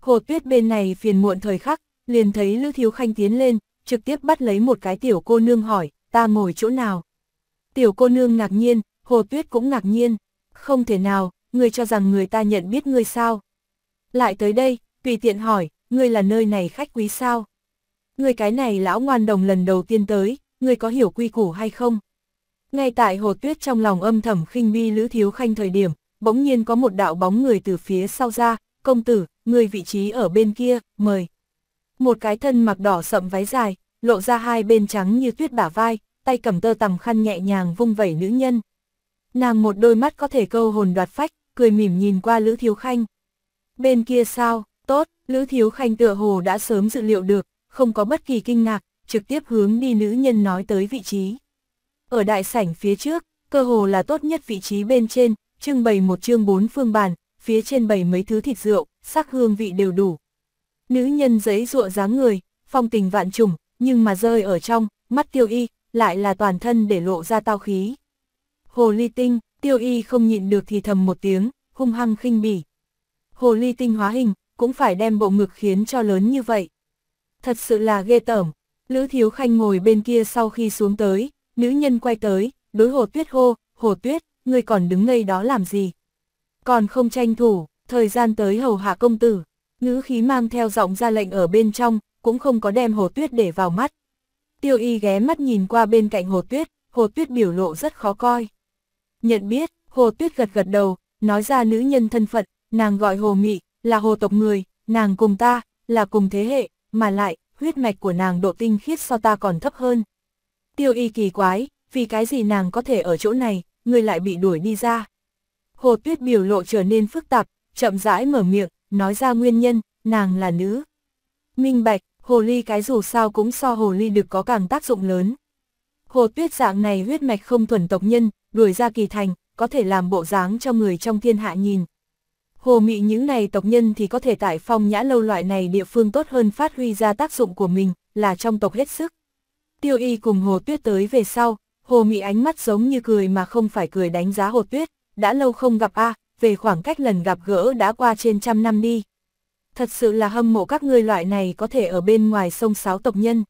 Speaker 1: Hồ tuyết bên này phiền muộn thời khắc, liền thấy Lữ Thiếu Khanh tiến lên, trực tiếp bắt lấy một cái tiểu cô nương hỏi, ta ngồi chỗ nào. Tiểu cô nương ngạc nhiên, hồ tuyết cũng ngạc nhiên, không thể nào, ngươi cho rằng người ta nhận biết ngươi sao? Lại tới đây, tùy tiện hỏi, ngươi là nơi này khách quý sao? Ngươi cái này lão ngoan đồng lần đầu tiên tới, ngươi có hiểu quy củ hay không? Ngay tại hồ tuyết trong lòng âm thầm khinh bi Lữ Thiếu Khanh thời điểm, bỗng nhiên có một đạo bóng người từ phía sau ra, công tử, ngươi vị trí ở bên kia, mời. Một cái thân mặc đỏ sậm váy dài, lộ ra hai bên trắng như tuyết bả vai, tay cầm tơ tằm khăn nhẹ nhàng vung vẩy nữ nhân. Nàng một đôi mắt có thể câu hồn đoạt phách, cười mỉm nhìn qua Lữ Thiếu Khanh. Bên kia sao, tốt, Lữ Thiếu Khanh tựa hồ đã sớm dự liệu được, không có bất kỳ kinh ngạc, trực tiếp hướng đi nữ nhân nói tới vị trí. Ở đại sảnh phía trước, cơ hồ là tốt nhất vị trí bên trên, trưng bày một chương bốn phương bàn, phía trên bày mấy thứ thịt rượu, sắc hương vị đều đủ. Nữ nhân giấy ruộng dáng người, phong tình vạn trùng, nhưng mà rơi ở trong, mắt tiêu y, lại là toàn thân để lộ ra tao khí. Hồ ly tinh, tiêu y không nhịn được thì thầm một tiếng, hung hăng khinh bỉ. Hồ ly tinh hóa hình, cũng phải đem bộ ngực khiến cho lớn như vậy. Thật sự là ghê tởm, Lữ Thiếu Khanh ngồi bên kia sau khi xuống tới, nữ nhân quay tới, đối hồ tuyết hô, hồ tuyết, ngươi còn đứng ngây đó làm gì? Còn không tranh thủ, thời gian tới hầu hạ công tử, ngữ khí mang theo giọng ra lệnh ở bên trong, cũng không có đem hồ tuyết để vào mắt. Tiêu y ghé mắt nhìn qua bên cạnh hồ tuyết, hồ tuyết biểu lộ rất khó coi. Nhận biết, Hồ Tuyết gật gật đầu, nói ra nữ nhân thân phận, nàng gọi Hồ Mị, là hồ tộc người, nàng cùng ta, là cùng thế hệ, mà lại, huyết mạch của nàng độ tinh khiết so ta còn thấp hơn. Tiêu y kỳ quái, vì cái gì nàng có thể ở chỗ này, người lại bị đuổi đi ra. Hồ Tuyết biểu lộ trở nên phức tạp, chậm rãi mở miệng, nói ra nguyên nhân, nàng là nữ. Minh bạch, hồ ly cái dù sao cũng so hồ ly được có càng tác dụng lớn. Hồ tuyết dạng này huyết mạch không thuần tộc nhân, đuổi ra kỳ thành, có thể làm bộ dáng cho người trong thiên hạ nhìn. Hồ mị những này tộc nhân thì có thể tại phong nhã lâu loại này địa phương tốt hơn phát huy ra tác dụng của mình, là trong tộc hết sức. Tiêu y cùng hồ tuyết tới về sau, hồ mị ánh mắt giống như cười mà không phải cười đánh giá hồ tuyết, đã lâu không gặp a về khoảng cách lần gặp gỡ đã qua trên trăm năm đi. Thật sự là hâm mộ các ngươi loại này có thể ở bên ngoài sông sáu tộc nhân.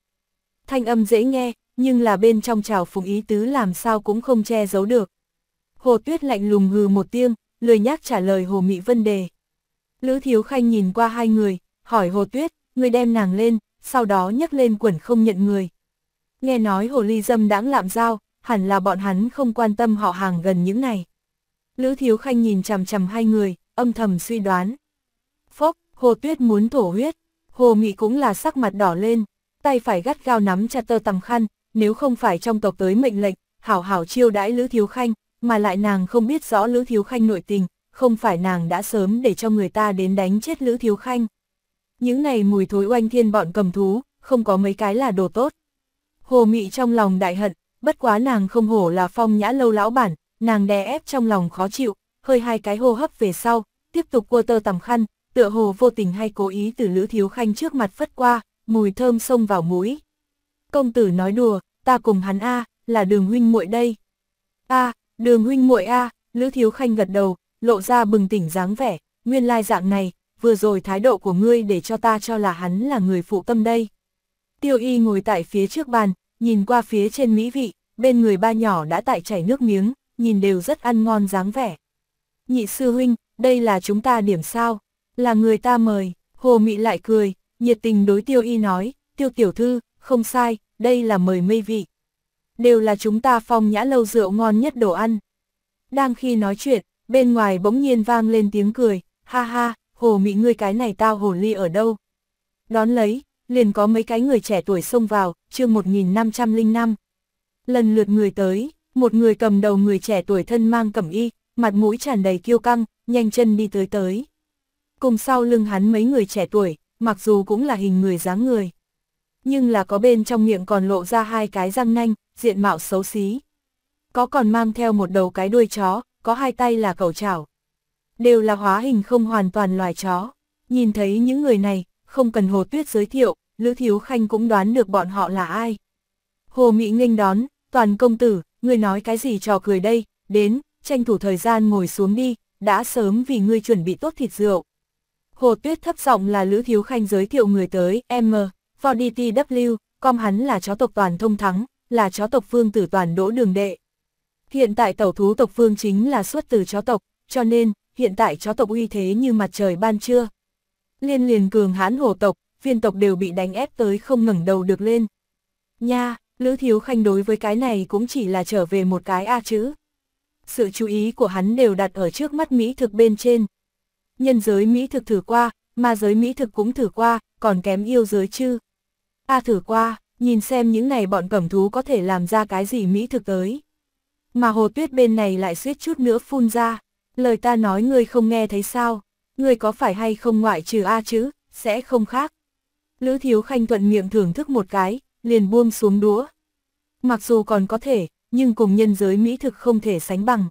Speaker 1: Thanh âm dễ nghe, nhưng là bên trong trào phúng ý tứ làm sao cũng không che giấu được. Hồ Tuyết lạnh lùng hừ một tiếng, lười nhác trả lời Hồ Mỹ Vân đề. Lữ Thiếu Khanh nhìn qua hai người, hỏi Hồ Tuyết, người đem nàng lên, sau đó nhấc lên quần không nhận người. Nghe nói Hồ Ly Dâm đãng lạm giao, hẳn là bọn hắn không quan tâm họ hàng gần những này. Lữ Thiếu Khanh nhìn chằm chằm hai người, âm thầm suy đoán. Phốc, Hồ Tuyết muốn thổ huyết, Hồ Mị cũng là sắc mặt đỏ lên, tay phải gắt gao nắm chặt tơ tầm khăn, nếu không phải trong tộc tới mệnh lệnh, hảo hảo chiêu đãi Lữ Thiếu Khanh, mà lại nàng không biết rõ Lữ Thiếu Khanh nội tình, không phải nàng đã sớm để cho người ta đến đánh chết Lữ Thiếu Khanh. Những ngày mùi thối oanh thiên bọn cầm thú, không có mấy cái là đồ tốt. Hồ Mị trong lòng đại hận, bất quá nàng không hổ là phong nhã lâu lão bản, nàng đè ép trong lòng khó chịu, hơi hai cái hô hấp về sau, tiếp tục cua tơ tầm khăn, tựa hồ vô tình hay cố ý từ Lữ Thiếu Khanh trước mặt phất qua, mùi thơm xông vào mũi, công tử nói đùa, ta cùng hắn a, là đường huynh muội đây. A, đường huynh muội a, Lữ Thiếu Khanh gật đầu, lộ ra bừng tỉnh dáng vẻ, nguyên lai dạng này, vừa rồi thái độ của ngươi để cho ta cho là hắn là người phụ tâm đây. Tiêu y ngồi tại phía trước bàn, nhìn qua phía trên mỹ vị, bên người ba nhỏ đã tại chảy nước miếng, nhìn đều rất ăn ngon dáng vẻ. Nhị sư huynh, đây là chúng ta điểm sao, là người ta mời, hồ mị lại cười, nhiệt tình đối tiêu y nói, tiêu tiểu thư, không sai, đây là mời mây vị. Đều là chúng ta phong nhã lâu rượu ngon nhất đồ ăn. Đang khi nói chuyện, bên ngoài bỗng nhiên vang lên tiếng cười, ha ha, hồ mị ngươi cái này tao hồ ly ở đâu. Đón lấy, liền có mấy cái người trẻ tuổi xông vào, chương 1505. Lần lượt người tới, một người cầm đầu người trẻ tuổi thân mang cẩm y, mặt mũi tràn đầy kiêu căng, nhanh chân đi tới tới. Cùng sau lưng hắn mấy người trẻ tuổi, mặc dù cũng là hình người dáng người nhưng là có bên trong miệng còn lộ ra hai cái răng nanh, diện mạo xấu xí. Có còn mang theo một đầu cái đuôi chó, có hai tay là cầu chảo. Đều là hóa hình không hoàn toàn loài chó. Nhìn thấy những người này, không cần Hồ Tuyết giới thiệu, Lữ Thiếu Khanh cũng đoán được bọn họ là ai. Hồ Mỹ nghênh đón, toàn công tử, ngươi nói cái gì trò cười đây, đến, tranh thủ thời gian ngồi xuống đi, đã sớm vì ngươi chuẩn bị tốt thịt rượu. Hồ Tuyết thấp giọng là Lữ Thiếu Khanh giới thiệu người tới, em For DTW, com hắn là chó tộc toàn thông thắng, là chó tộc phương tử toàn đỗ đường đệ. Hiện tại tẩu thú tộc phương chính là xuất từ chó tộc, cho nên, hiện tại chó tộc uy thế như mặt trời ban trưa. Liên liền cường hãn hổ tộc, viên tộc đều bị đánh ép tới không ngẩng đầu được lên. Nha, Lữ Thiếu Khanh đối với cái này cũng chỉ là trở về một cái A chữ. Sự chú ý của hắn đều đặt ở trước mắt Mỹ thực bên trên. Nhân giới Mỹ thực thử qua, ma giới Mỹ thực cũng thử qua, còn kém yêu giới chứ. Ta thử qua, nhìn xem những này bọn cẩm thú có thể làm ra cái gì mỹ thực tới. Mà hồ tuyết bên này lại suýt chút nữa phun ra, lời ta nói ngươi không nghe thấy sao, ngươi có phải hay không ngoại trừ A chứ, sẽ không khác. Lữ Thiếu Khanh thuận miệng thưởng thức một cái, liền buông xuống đũa. Mặc dù còn có thể, nhưng cùng nhân giới mỹ thực không thể sánh bằng.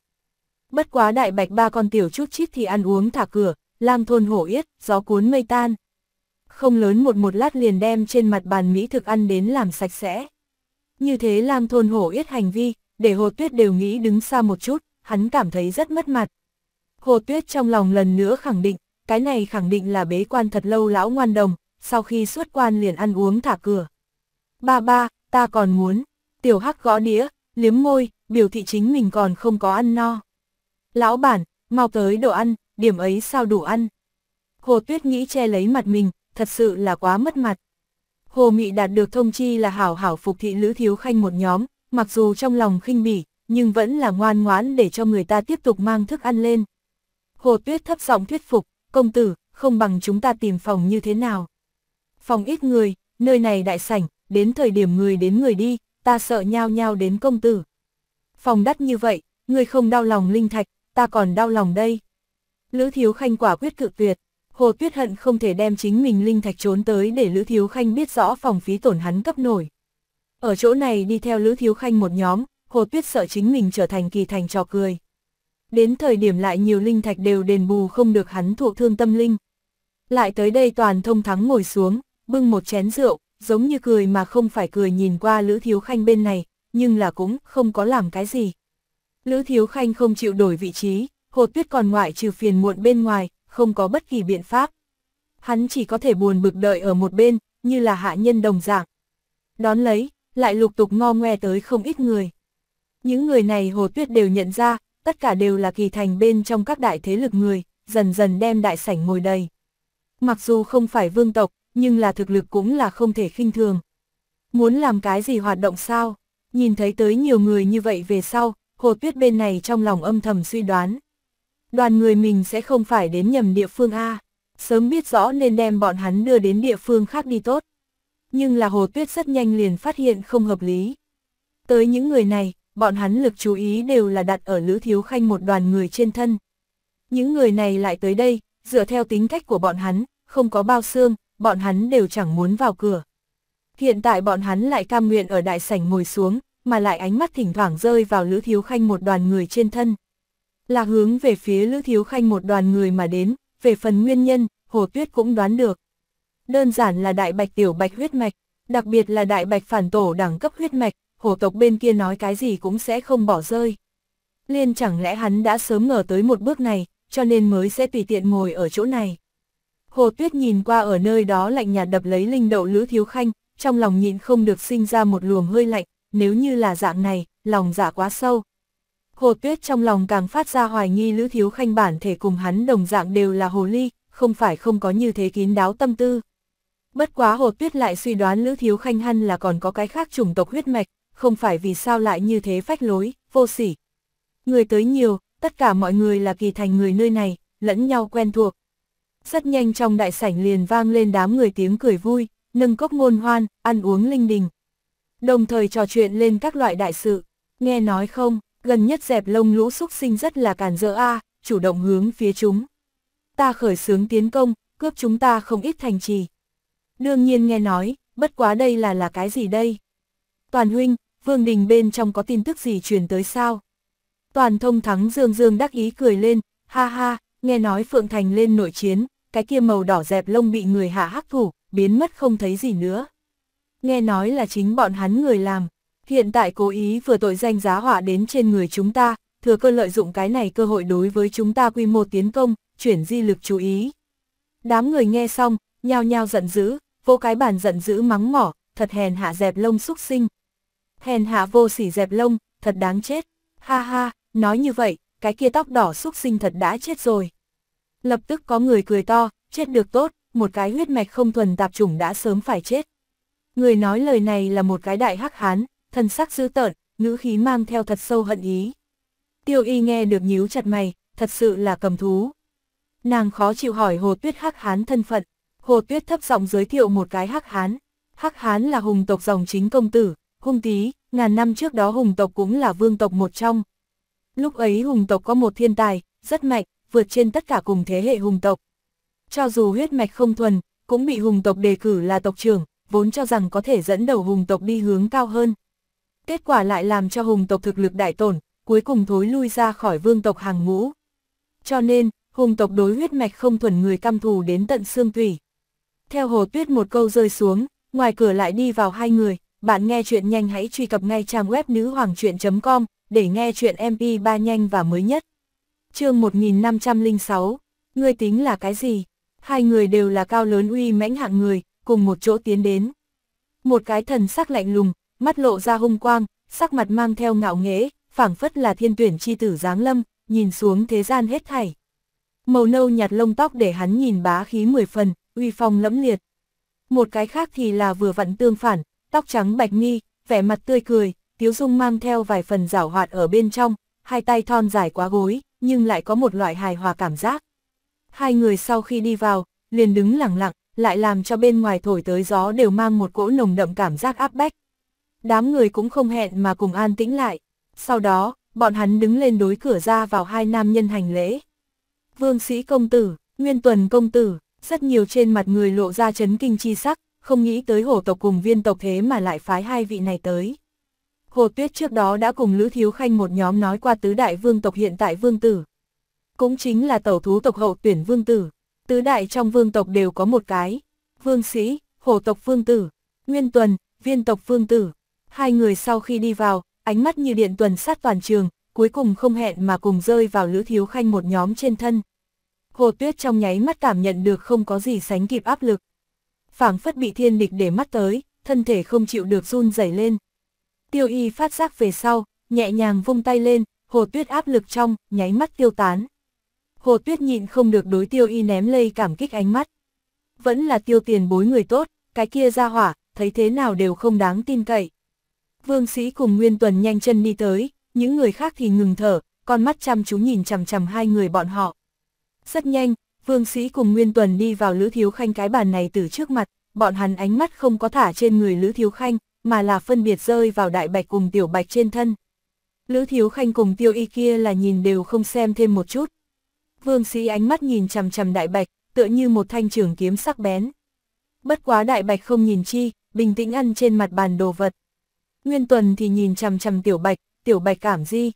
Speaker 1: Bất quá đại bạch ba con tiểu chút chít thì ăn uống thả cửa, lang thôn hổ yết, gió cuốn mây tan, không lớn một một lát liền đem trên mặt bàn mỹ thực ăn đến làm sạch sẽ. Như thế Lam Thôn Hổ yết hành vi, để Hồ Tuyết đều nghĩ đứng xa một chút, hắn cảm thấy rất mất mặt. Hồ Tuyết trong lòng lần nữa khẳng định, cái này khẳng định là bế quan thật lâu lão ngoan đồng, sau khi xuất quan liền ăn uống thả cửa. Ba ba, ta còn muốn, tiểu hắc gõ đĩa, liếm môi, biểu thị chính mình còn không có ăn no. Lão bản, mau tới đồ ăn, điểm ấy sao đủ ăn. Hồ Tuyết nghĩ che lấy mặt mình, thật sự là quá mất mặt. Hồ Mị đạt được thông chi là hảo hảo phục thị Lữ Thiếu Khanh một nhóm, mặc dù trong lòng khinh bỉ, nhưng vẫn là ngoan ngoãn để cho người ta tiếp tục mang thức ăn lên. Hồ Tuyết thấp giọng thuyết phục, công tử, không bằng chúng ta tìm phòng như thế nào. Phòng ít người, nơi này đại sảnh, đến thời điểm người đến người đi, ta sợ nhao nhao đến công tử. Phòng đắt như vậy, người không đau lòng linh thạch, ta còn đau lòng đây. Lữ Thiếu Khanh quả quyết cự tuyệt, Hồ Tuyết Hận không thể đem chính mình linh thạch trốn tới để Lữ Thiếu Khanh biết rõ phòng phí tổn hắn cấp nổi. Ở chỗ này đi theo Lữ Thiếu Khanh một nhóm, Hồ Tuyết sợ chính mình trở thành kỳ thành trò cười. Đến thời điểm lại nhiều linh thạch đều đền bù không được hắn thụ thương tâm linh. Lại tới đây toàn thông thắng ngồi xuống, bưng một chén rượu, giống như cười mà không phải cười nhìn qua Lữ Thiếu Khanh bên này, nhưng là cũng không có làm cái gì. Lữ Thiếu Khanh không chịu đổi vị trí, Hồ Tuyết còn ngoại trừ phiền muộn bên ngoài, không có bất kỳ biện pháp. Hắn chỉ có thể buồn bực đợi ở một bên, như là hạ nhân đồng dạng. Đón lấy, lại lục tục ngo ngoe tới không ít người. Những người này Hồ Tuyết đều nhận ra, tất cả đều là kỳ thành bên trong các đại thế lực người, dần dần đem đại sảnh ngồi đầy. Mặc dù không phải vương tộc, nhưng là thực lực cũng là không thể khinh thường. Muốn làm cái gì hoạt động sao? Nhìn thấy tới nhiều người như vậy về sau, Hồ Tuyết bên này trong lòng âm thầm suy đoán đoàn người mình sẽ không phải đến nhầm địa phương A, sớm biết rõ nên đem bọn hắn đưa đến địa phương khác đi tốt. Nhưng là Hồ Tuyết rất nhanh liền phát hiện không hợp lý. Tới những người này, bọn hắn lực chú ý đều là đặt ở Lữ Thiếu Khanh một đoàn người trên thân. Những người này lại tới đây, dựa theo tính cách của bọn hắn, không có bao xương, bọn hắn đều chẳng muốn vào cửa. Hiện tại bọn hắn lại cam nguyện ở đại sảnh ngồi xuống, mà lại ánh mắt thỉnh thoảng rơi vào Lữ Thiếu Khanh một đoàn người trên thân, là hướng về phía Lữ Thiếu Khanh một đoàn người mà đến, về phần nguyên nhân, Hồ Tuyết cũng đoán được. Đơn giản là đại bạch tiểu bạch huyết mạch, đặc biệt là đại bạch phản tổ đẳng cấp huyết mạch, hồ tộc bên kia nói cái gì cũng sẽ không bỏ rơi. Liên chẳng lẽ hắn đã sớm ngờ tới một bước này, cho nên mới sẽ tùy tiện ngồi ở chỗ này. Hồ Tuyết nhìn qua ở nơi đó lạnh nhạt đập lấy linh đậu Lữ Thiếu Khanh, trong lòng nhịn không được sinh ra một luồng hơi lạnh, nếu như là dạng này, lòng dạ quá sâu, Hồ Tuyết trong lòng càng phát ra hoài nghi Lữ Thiếu Khanh bản thể cùng hắn đồng dạng đều là hồ ly, không phải không có như thế kín đáo tâm tư. Bất quá Hồ Tuyết lại suy đoán Lữ Thiếu Khanh hăn là còn có cái khác chủng tộc huyết mạch, không phải vì sao lại như thế phách lối, vô sỉ. Người tới nhiều, tất cả mọi người là kỳ thành người nơi này, lẫn nhau quen thuộc. Rất nhanh trong đại sảnh liền vang lên đám người tiếng cười vui, nâng cốc ngôn hoan, ăn uống linh đình. Đồng thời trò chuyện lên các loại đại sự, nghe nói không, gần nhất dẹp lông lũ xúc sinh rất là càn dỡ a, à, chủ động hướng phía chúng. Ta khởi xướng tiến công, cướp chúng ta không ít thành trì. Đương nhiên nghe nói, bất quá đây là là cái gì đây? Toàn huynh, Vương Đình bên trong có tin tức gì truyền tới sao? Toàn thông thắng dương dương đắc ý cười lên, ha ha, nghe nói Phượng Thành lên nội chiến, cái kia màu đỏ dẹp lông bị người hạ hắc thủ, biến mất không thấy gì nữa. Nghe nói là chính bọn hắn người làm, Hiện tại cố ý vừa tội danh giá họa đến trên người chúng ta, thừa cơ lợi dụng cái này cơ hội đối với chúng ta quy mô tiến công, chuyển di lực chú ý. Đám người nghe xong, nhao nhao giận dữ, vô cái bản giận dữ mắng mỏ, thật hèn hạ dẹp lông xúc sinh. Hèn hạ vô sỉ dẹp lông, thật đáng chết. Ha ha, nói như vậy, cái kia tóc đỏ xúc sinh thật đã chết rồi. Lập tức có người cười to, chết được tốt, một cái huyết mạch không thuần tạp chủng đã sớm phải chết. Người nói lời này là một cái đại hắc hán, thân sắc dữ tợn, ngữ khí mang theo thật sâu hận ý. Tiêu y nghe được nhíu chặt mày, thật sự là cầm thú. Nàng khó chịu hỏi Hồ Tuyết Hắc Hán thân phận, Hồ Tuyết thấp giọng giới thiệu một cái Hắc Hán. Hắc Hán là hùng tộc dòng chính công tử, hung tí, ngàn năm trước đó hùng tộc cũng là vương tộc một trong. Lúc ấy hùng tộc có một thiên tài, rất mạnh, vượt trên tất cả cùng thế hệ hùng tộc. Cho dù huyết mạch không thuần, cũng bị hùng tộc đề cử là tộc trưởng, vốn cho rằng có thể dẫn đầu hùng tộc đi hướng cao hơn. Kết quả lại làm cho hùng tộc thực lực đại tổn, cuối cùng thối lui ra khỏi vương tộc hàng ngũ. Cho nên, hùng tộc đối huyết mạch không thuần người căm thù đến tận xương tủy. Theo hồ tuyết một câu rơi xuống, ngoài cửa lại đi vào hai người, bạn nghe chuyện nhanh hãy truy cập ngay trang web nữ hoàng chuyện.com để nghe chuyện MP3 nhanh và mới nhất. chương 1506, người tính là cái gì? Hai người đều là cao lớn uy mãnh hạng người, cùng một chỗ tiến đến. Một cái thần sắc lạnh lùng, mắt lộ ra hung quang, sắc mặt mang theo ngạo nghễ, phảng phất là thiên tuyển chi tử giáng lâm, nhìn xuống thế gian hết thảy. Màu nâu nhạt lông tóc để hắn nhìn bá khí mười phần, uy phong lẫm liệt. Một cái khác thì là vừa vặn tương phản, tóc trắng bạch mi, vẻ mặt tươi cười, tiếu dung mang theo vài phần giảo hoạt ở bên trong, hai tay thon dài quá gối, nhưng lại có một loại hài hòa cảm giác. Hai người sau khi đi vào, liền đứng lặng lặng, lại làm cho bên ngoài thổi tới gió đều mang một cỗ nồng đậm cảm giác áp bách đám người cũng không hẹn mà cùng an tĩnh lại. Sau đó, bọn hắn đứng lên đối cửa ra vào hai nam nhân hành lễ. Vương sĩ công tử, nguyên tuần công tử, rất nhiều trên mặt người lộ ra chấn kinh chi sắc, không nghĩ tới hổ tộc cùng viên tộc thế mà lại phái hai vị này tới. Hồ Tuyết trước đó đã cùng Lữ Thiếu Khanh một nhóm nói qua tứ đại vương tộc hiện tại vương tử. Cũng chính là tẩu thú tộc hậu tuyển vương tử. Tứ đại trong vương tộc đều có một cái. Vương sĩ, hổ tộc vương tử, nguyên tuần, viên tộc vương tử, Hai người sau khi đi vào, ánh mắt như điện tuần sát toàn trường, cuối cùng không hẹn mà cùng rơi vào Lữ Thiếu Khanh một nhóm trên thân. Hồ Tuyết trong nháy mắt cảm nhận được không có gì sánh kịp áp lực. phảng phất bị thiên địch để mắt tới, thân thể không chịu được run rẩy lên. Tiêu y phát giác về sau, nhẹ nhàng vung tay lên, Hồ Tuyết áp lực trong, nháy mắt tiêu tán. Hồ Tuyết nhịn không được đối tiêu y ném lây cảm kích ánh mắt. Vẫn là tiêu tiền bối người tốt, cái kia ra hỏa, thấy thế nào đều không đáng tin cậy. Vương Sĩ cùng Nguyên Tuần nhanh chân đi tới, những người khác thì ngừng thở, con mắt chăm chú nhìn chằm chằm hai người bọn họ. Rất nhanh, Vương Sĩ cùng Nguyên Tuần đi vào Lữ Thiếu Khanh cái bàn này từ trước mặt, bọn hắn ánh mắt không có thả trên người Lữ Thiếu Khanh, mà là phân biệt rơi vào đại bạch cùng tiểu bạch trên thân. Lữ Thiếu Khanh cùng tiêu y kia là nhìn đều không xem thêm một chút. Vương Sĩ ánh mắt nhìn chằm chằm đại bạch, tựa như một thanh trường kiếm sắc bén. Bất quá đại bạch không nhìn chi, bình tĩnh ăn trên mặt bàn đồ vật. Nguyên Tuần thì nhìn chằm chằm Tiểu Bạch, Tiểu Bạch cảm gì?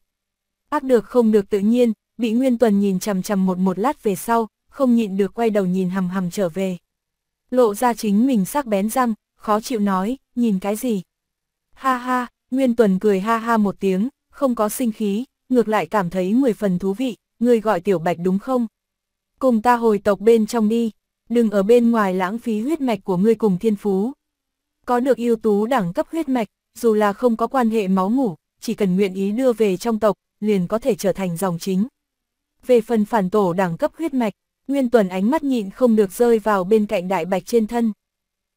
Speaker 1: Ác được không được tự nhiên, bị Nguyên Tuần nhìn chằm chằm một một lát về sau, không nhịn được quay đầu nhìn hầm hầm trở về. Lộ ra chính mình sắc bén răng, khó chịu nói, nhìn cái gì? Ha ha, Nguyên Tuần cười ha ha một tiếng, không có sinh khí, ngược lại cảm thấy người phần thú vị, người gọi Tiểu Bạch đúng không? Cùng ta hồi tộc bên trong đi, đừng ở bên ngoài lãng phí huyết mạch của ngươi cùng thiên phú. Có được ưu tú đẳng cấp huyết mạch, dù là không có quan hệ máu ngủ, chỉ cần nguyện ý đưa về trong tộc, liền có thể trở thành dòng chính. Về phần phản tổ đẳng cấp huyết mạch, Nguyên Tuần ánh mắt nhịn không được rơi vào bên cạnh đại bạch trên thân.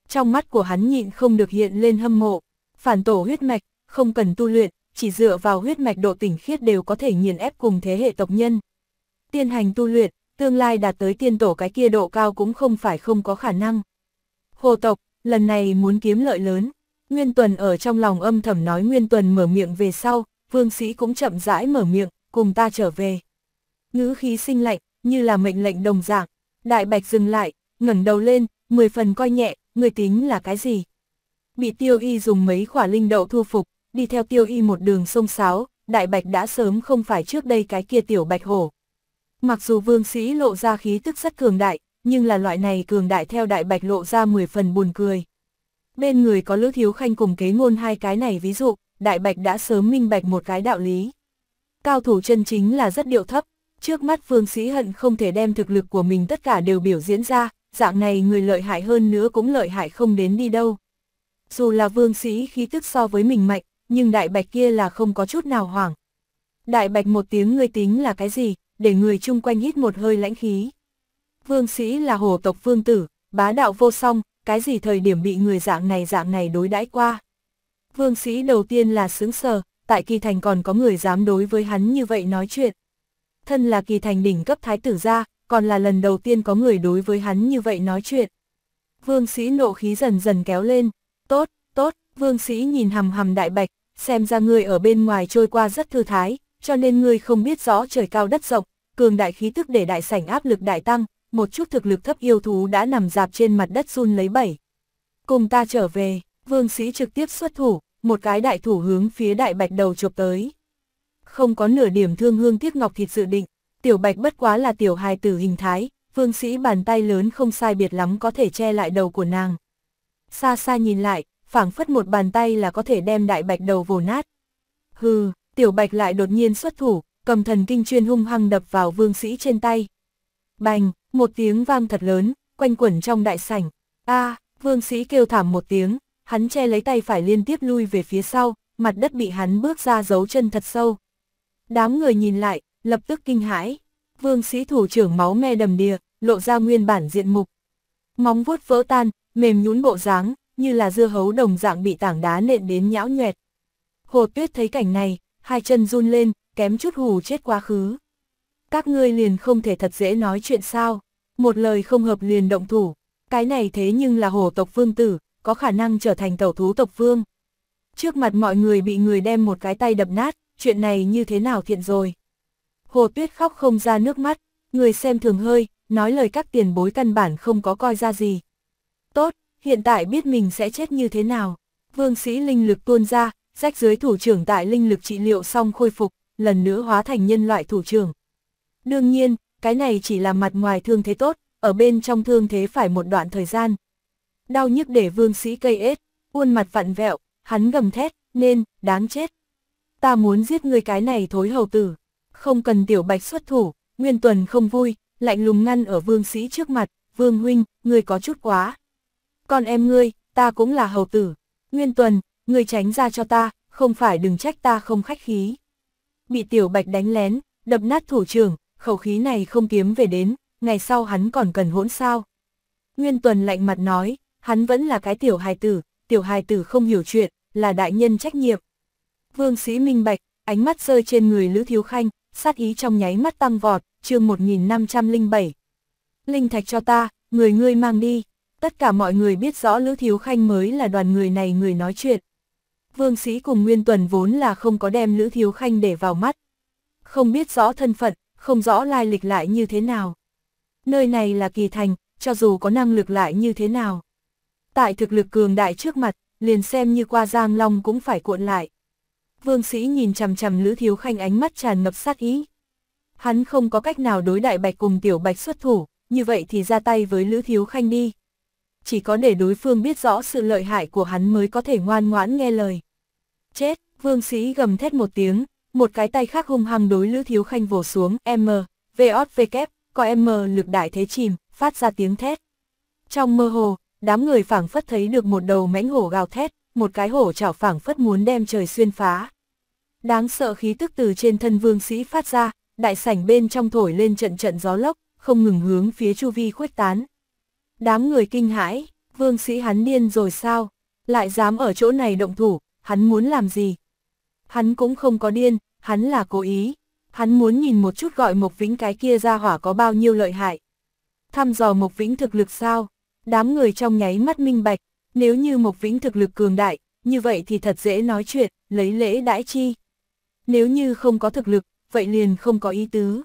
Speaker 1: Trong mắt của hắn nhịn không được hiện lên hâm mộ, phản tổ huyết mạch, không cần tu luyện, chỉ dựa vào huyết mạch độ tỉnh khiết đều có thể nghiền ép cùng thế hệ tộc nhân. Tiên hành tu luyện, tương lai đạt tới tiên tổ cái kia độ cao cũng không phải không có khả năng. Hồ tộc, lần này muốn kiếm lợi lớn, Nguyên Tuần ở trong lòng âm thầm nói Nguyên Tuần mở miệng về sau, vương sĩ cũng chậm rãi mở miệng, cùng ta trở về. Ngữ khí sinh lạnh, như là mệnh lệnh đồng dạng, đại bạch dừng lại, ngẩng đầu lên, mười phần coi nhẹ, người tính là cái gì. Bị tiêu y dùng mấy khỏa linh đậu thu phục, đi theo tiêu y một đường sông sáo, đại bạch đã sớm không phải trước đây cái kia tiểu bạch hổ. Mặc dù vương sĩ lộ ra khí tức rất cường đại, nhưng là loại này cường đại theo đại bạch lộ ra mười phần buồn cười. Bên người có Lữ Thiếu Khanh cùng kế ngôn hai cái này ví dụ, Đại Bạch đã sớm minh bạch một cái đạo lý. Cao thủ chân chính là rất điệu thấp, trước mắt vương Sĩ Hận không thể đem thực lực của mình tất cả đều biểu diễn ra, dạng này người lợi hại hơn nữa cũng lợi hại không đến đi đâu. Dù là Vương Sĩ khí tức so với mình mạnh, nhưng Đại Bạch kia là không có chút nào hoảng. Đại Bạch một tiếng ngươi tính là cái gì, để người chung quanh hít một hơi lãnh khí. Vương Sĩ là hồ tộc vương tử, bá đạo vô song, cái gì thời điểm bị người dạng này dạng này đối đãi qua. Vương sĩ đầu tiên là sướng sờ, tại kỳ thành còn có người dám đối với hắn như vậy nói chuyện. Thân là kỳ thành đỉnh cấp thái tử gia, còn là lần đầu tiên có người đối với hắn như vậy nói chuyện. Vương sĩ nộ khí dần dần kéo lên, tốt, tốt, vương sĩ nhìn hầm hầm đại bạch, xem ra người ở bên ngoài trôi qua rất thư thái, cho nên người không biết rõ trời cao đất rộng, cường đại khí tức để đại sảnh áp lực đại tăng, một chút thực lực thấp yêu thú đã nằm dạp trên mặt đất run lấy bảy. Cùng ta trở về, vương sĩ trực tiếp xuất thủ, một cái đại thủ hướng phía đại bạch đầu chụp tới. Không có nửa điểm thương hương tiếc ngọc thịt dự định, tiểu bạch bất quá là tiểu hài tử hình thái, vương sĩ bàn tay lớn không sai biệt lắm có thể che lại đầu của nàng. Xa xa nhìn lại, phảng phất một bàn tay là có thể đem đại bạch đầu vồ nát. Hừ, tiểu bạch lại đột nhiên xuất thủ, cầm thần kinh chuyên hung hăng đập vào vương sĩ trên tay. Bành, một tiếng vang thật lớn, quanh quẩn trong đại sảnh. a à, vương sĩ kêu thảm một tiếng, hắn che lấy tay phải liên tiếp lui về phía sau, mặt đất bị hắn bước ra giấu chân thật sâu. Đám người nhìn lại, lập tức kinh hãi. Vương sĩ thủ trưởng máu me đầm đìa, lộ ra nguyên bản diện mục. Móng vuốt vỡ tan, mềm nhún bộ dáng, như là dưa hấu đồng dạng bị tảng đá nện đến nhão nhoẹt. Hồ Tuyết thấy cảnh này, hai chân run lên, kém chút hù chết quá khứ các ngươi liền không thể thật dễ nói chuyện sao, một lời không hợp liền động thủ, cái này thế nhưng là hổ tộc vương tử, có khả năng trở thành tẩu thú tộc vương. Trước mặt mọi người bị người đem một cái tay đập nát, chuyện này như thế nào thiện rồi. Hồ Tuyết khóc không ra nước mắt, người xem thường hơi, nói lời các tiền bối căn bản không có coi ra gì. Tốt, hiện tại biết mình sẽ chết như thế nào. Vương sĩ linh lực tuôn ra, rách dưới thủ trưởng tại linh lực trị liệu xong khôi phục, lần nữa hóa thành nhân loại thủ trưởng. Đương nhiên, cái này chỉ là mặt ngoài thương thế tốt, ở bên trong thương thế phải một đoạn thời gian. Đau nhức để vương sĩ cây ết, khuôn mặt vặn vẹo, hắn gầm thét, nên, đáng chết. Ta muốn giết người cái này thối hầu tử. Không cần tiểu bạch xuất thủ, Nguyên Tuần không vui, lạnh lùng ngăn ở vương sĩ trước mặt, vương huynh, người có chút quá. Còn em ngươi, ta cũng là hầu tử. Nguyên Tuần, người tránh ra cho ta, không phải đừng trách ta không khách khí. Bị tiểu bạch đánh lén, đập nát thủ trưởng, khẩu khí này không kiếm về đến, ngày sau hắn còn cần hỗn sao. Nguyên Tuần lạnh mặt nói, hắn vẫn là cái tiểu hài tử, tiểu hài tử không hiểu chuyện, là đại nhân trách nhiệm. Vương sĩ minh bạch, ánh mắt rơi trên người Lữ Thiếu Khanh, sát ý trong nháy mắt tăng vọt, chương 1507. Linh thạch cho ta, người ngươi mang đi. Tất cả mọi người biết rõ Lữ Thiếu Khanh mới là đoàn người này người nói chuyện. Vương sĩ cùng Nguyên Tuần vốn là không có đem Lữ Thiếu Khanh để vào mắt. Không biết rõ thân phận, không rõ lai lịch lại như thế nào. Nơi này là kỳ thành, cho dù có năng lực lại như thế nào. Tại thực lực cường đại trước mặt, liền xem như qua giang long cũng phải cuộn lại. Vương sĩ nhìn chằm chằm Lữ Thiếu Khanh ánh mắt tràn ngập sát ý. Hắn không có cách nào đối đại bạch cùng tiểu bạch xuất thủ, như vậy thì ra tay với Lữ Thiếu Khanh đi. Chỉ có để đối phương biết rõ sự lợi hại của hắn mới có thể ngoan ngoãn nghe lời. Chết, vương sĩ gầm thét một tiếng, một cái tay khác hung hăng đối Lữ Thiếu Khanh vồ xuống, M, vót V kép, có M lực đại thế chìm, phát ra tiếng thét. Trong mơ hồ, đám người phảng phất thấy được một đầu mãnh hổ gào thét, một cái hổ chảo phảng phất muốn đem trời xuyên phá. Đáng sợ khí tức từ trên thân vương sĩ phát ra, đại sảnh bên trong thổi lên trận trận gió lốc, không ngừng hướng phía chu vi khuếch tán. Đám người kinh hãi, vương sĩ hắn điên rồi sao, lại dám ở chỗ này động thủ, hắn muốn làm gì, hắn cũng không có điên, hắn là cố ý. Hắn muốn nhìn một chút gọi Mộc Vĩnh cái kia ra hỏa có bao nhiêu lợi hại. Thăm dò Mộc Vĩnh thực lực sao? Đám người trong nháy mắt minh bạch, nếu như Mộc Vĩnh thực lực cường đại, như vậy thì thật dễ nói chuyện, lấy lễ đãi chi. Nếu như không có thực lực, vậy liền không có ý tứ.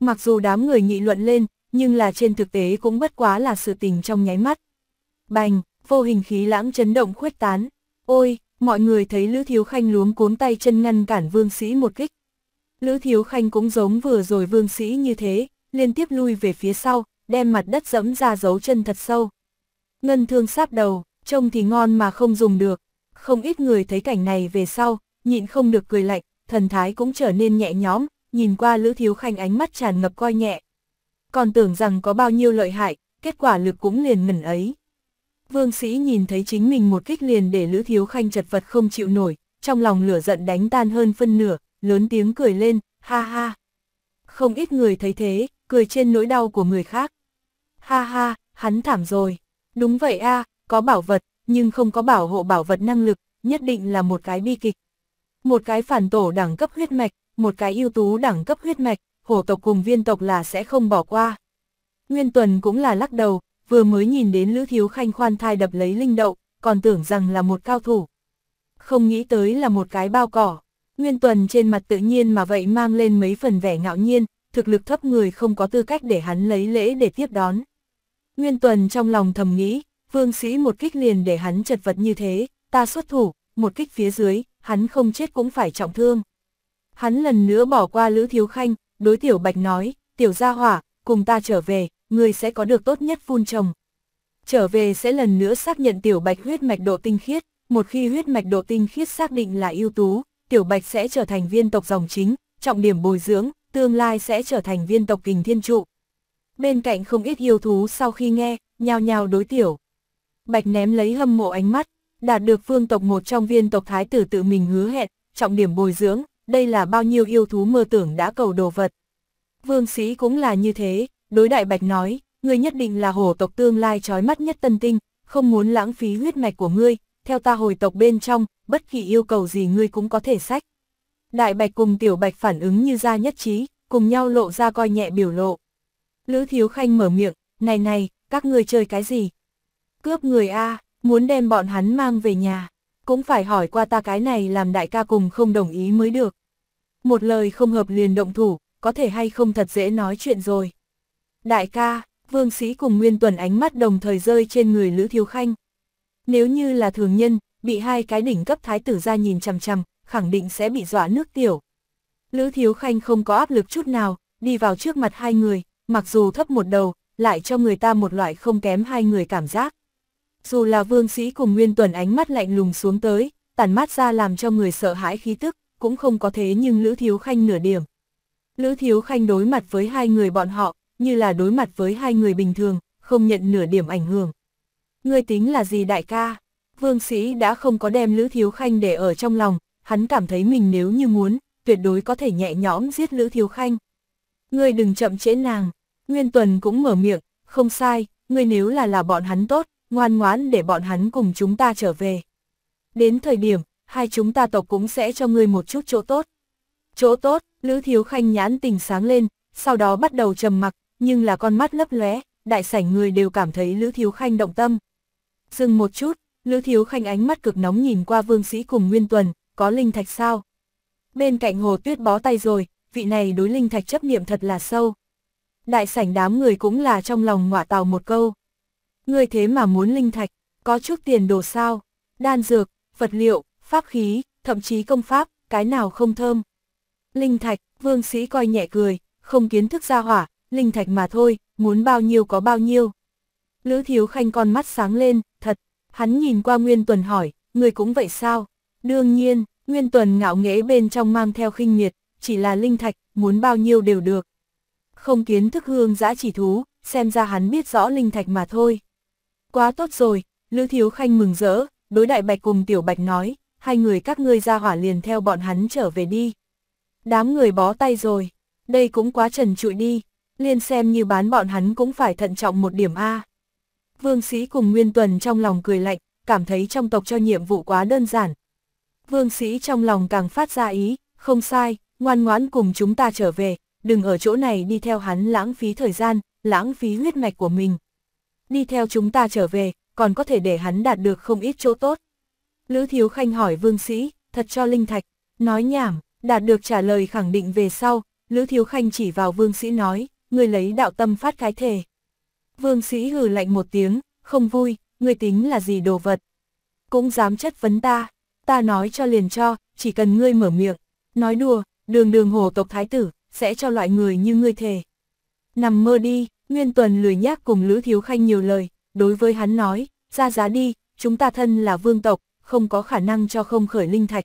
Speaker 1: Mặc dù đám người nghị luận lên, nhưng là trên thực tế cũng bất quá là sự tình trong nháy mắt. Bành, vô hình khí lãng chấn động khuếch tán. Ôi, mọi người thấy Lữ Thiếu Khanh luống cuốn tay chân ngăn cản Vương Sĩ một kích. Lữ Thiếu Khanh cũng giống vừa rồi Vương Sĩ như thế, liên tiếp lui về phía sau, đem mặt đất dẫm ra dấu chân thật sâu. Ngân thương sáp đầu, trông thì ngon mà không dùng được, không ít người thấy cảnh này về sau, nhịn không được cười lạnh, thần thái cũng trở nên nhẹ nhõm, nhìn qua Lữ Thiếu Khanh ánh mắt tràn ngập coi nhẹ. Còn tưởng rằng có bao nhiêu lợi hại, kết quả lực cũng liền ngẩn ấy. Vương Sĩ nhìn thấy chính mình một kích liền để Lữ Thiếu Khanh chật vật không chịu nổi, trong lòng lửa giận đánh tan hơn phân nửa, lớn tiếng cười lên, ha ha. Không ít người thấy thế, cười trên nỗi đau của người khác. Ha ha, hắn thảm rồi. Đúng vậy a, có bảo vật, nhưng không có bảo hộ bảo vật năng lực, nhất định là một cái bi kịch. Một cái phản tổ đẳng cấp huyết mạch, một cái ưu tú đẳng cấp huyết mạch, hổ tộc cùng viên tộc là sẽ không bỏ qua. Nguyên Tuần cũng là lắc đầu, vừa mới nhìn đến Lữ Thiếu Khanh khoan thai đập lấy linh đậu, còn tưởng rằng là một cao thủ. Không nghĩ tới là một cái bao cỏ. Nguyên Tuần trên mặt tự nhiên mà vậy mang lên mấy phần vẻ ngạo nhiên, thực lực thấp người không có tư cách để hắn lấy lễ để tiếp đón. Nguyên Tuần trong lòng thầm nghĩ, vương sĩ một kích liền để hắn chật vật như thế, ta xuất thủ, một kích phía dưới, hắn không chết cũng phải trọng thương. Hắn lần nữa bỏ qua Lữ Thiếu Khanh, đối tiểu Bạch nói, tiểu gia hỏa, cùng ta trở về, người sẽ có được tốt nhất phun trồng. Trở về sẽ lần nữa xác nhận tiểu bạch huyết mạch độ tinh khiết, một khi huyết mạch độ tinh khiết xác định là ưu tú, tiểu bạch sẽ trở thành viên tộc dòng chính, trọng điểm bồi dưỡng, tương lai sẽ trở thành viên tộc kình thiên trụ. Bên cạnh không ít yêu thú sau khi nghe, nhao nhao đối tiểu. Bạch ném lấy hâm mộ ánh mắt, đạt được phương tộc một trong viên tộc thái tử tự mình hứa hẹn, trọng điểm bồi dưỡng, đây là bao nhiêu yêu thú mơ tưởng đã cầu đồ vật. Vương sĩ cũng là như thế, đối đại bạch nói, ngươi nhất định là hổ tộc tương lai trói mắt nhất tân tinh, không muốn lãng phí huyết mạch của ngươi, theo ta hồi tộc bên trong, bất kỳ yêu cầu gì ngươi cũng có thể sách. Đại bạch cùng tiểu bạch phản ứng như ra nhất trí, cùng nhau lộ ra coi nhẹ biểu lộ. Lữ Thiếu Khanh mở miệng, này này, các ngươi chơi cái gì? Cướp người A, muốn đem bọn hắn mang về nhà, cũng phải hỏi qua ta cái này làm đại ca cùng không đồng ý mới được. Một lời không hợp liền động thủ, có thể hay không thật dễ nói chuyện rồi. Đại ca, vương sĩ cùng Nguyên Tuần ánh mắt đồng thời rơi trên người Lữ Thiếu Khanh. Nếu như là thường nhân, bị hai cái đỉnh cấp thái tử ra nhìn chằm chằm, khẳng định sẽ bị dọa nước tiểu. Lữ Thiếu Khanh không có áp lực chút nào, đi vào trước mặt hai người, mặc dù thấp một đầu, lại cho người ta một loại không kém hai người cảm giác. Dù là vương sĩ cùng Nguyên Tuần ánh mắt lạnh lùng xuống tới, tản mát ra làm cho người sợ hãi khí tức, cũng không có thế nhưng Lữ Thiếu Khanh nửa điểm. Lữ Thiếu Khanh đối mặt với hai người bọn họ, như là đối mặt với hai người bình thường, không nhận nửa điểm ảnh hưởng. Ngươi tính là gì đại ca? Vương Sĩ đã không có đem Lữ Thiếu Khanh để ở trong lòng, hắn cảm thấy mình nếu như muốn, tuyệt đối có thể nhẹ nhõm giết Lữ Thiếu Khanh. Ngươi đừng chậm trễ nàng, Nguyên Tuần cũng mở miệng, không sai, ngươi nếu là là bọn hắn tốt, ngoan ngoãn để bọn hắn cùng chúng ta trở về. Đến thời điểm, hai chúng ta tộc cũng sẽ cho ngươi một chút chỗ tốt. Chỗ tốt, Lữ Thiếu Khanh nhãn tình sáng lên, sau đó bắt đầu trầm mặc, nhưng là con mắt lấp lóe, đại sảnh người đều cảm thấy Lữ Thiếu Khanh động tâm. Dừng một chút, Lữ Thiếu Khanh ánh mắt cực nóng nhìn qua Vương Sĩ cùng Nguyên Tuần, có linh thạch sao? Bên cạnh Hồ Tuyết bó tay rồi, vị này đối linh thạch chấp niệm thật là sâu. Đại sảnh đám người cũng là trong lòng ngọa tàu một câu. Người thế mà muốn linh thạch, có chút tiền đồ sao, đan dược, vật liệu, pháp khí, thậm chí công pháp, cái nào không thơm. Linh thạch, vương sĩ coi nhẹ cười, không kiến thức ra hỏa, linh thạch mà thôi, muốn bao nhiêu có bao nhiêu. Lữ Thiếu Khanh con mắt sáng lên, thật, hắn nhìn qua Nguyên Tuần hỏi, người cũng vậy sao? Đương nhiên, Nguyên Tuần ngạo nghễ bên trong mang theo khinh miệt, chỉ là linh thạch, muốn bao nhiêu đều được. Không kiến thức hương dã chỉ thú, xem ra hắn biết rõ linh thạch mà thôi. Quá tốt rồi, Lữ Thiếu Khanh mừng rỡ, đối đại bạch cùng tiểu bạch nói, hai người các ngươi ra hỏa liền theo bọn hắn trở về đi. Đám người bó tay rồi, đây cũng quá trần trụi đi, liên xem như bán bọn hắn cũng phải thận trọng một điểm A. Vương Sĩ cùng Nguyên Tuần trong lòng cười lạnh, cảm thấy trong tộc cho nhiệm vụ quá đơn giản. Vương Sĩ trong lòng càng phát ra ý, không sai, ngoan ngoãn cùng chúng ta trở về, đừng ở chỗ này đi theo hắn lãng phí thời gian, lãng phí huyết mạch của mình. Đi theo chúng ta trở về, còn có thể để hắn đạt được không ít chỗ tốt. Lữ Thiếu Khanh hỏi Vương Sĩ, thật cho Linh Thạch, nói nhảm, đạt được trả lời khẳng định về sau, Lữ Thiếu Khanh chỉ vào Vương Sĩ nói, người lấy đạo tâm phát cái thể. Vương sĩ hừ lạnh một tiếng, không vui, người tính là gì đồ vật. Cũng dám chất vấn ta, ta nói cho liền cho, chỉ cần ngươi mở miệng, nói đùa, đường đường hồ tộc thái tử, sẽ cho loại người như ngươi thề. Nằm mơ đi, Nguyên Tuần lười nhác cùng Lữ Thiếu Khanh nhiều lời, đối với hắn nói, ra giá đi, chúng ta thân là vương tộc, không có khả năng cho không khởi linh thạch.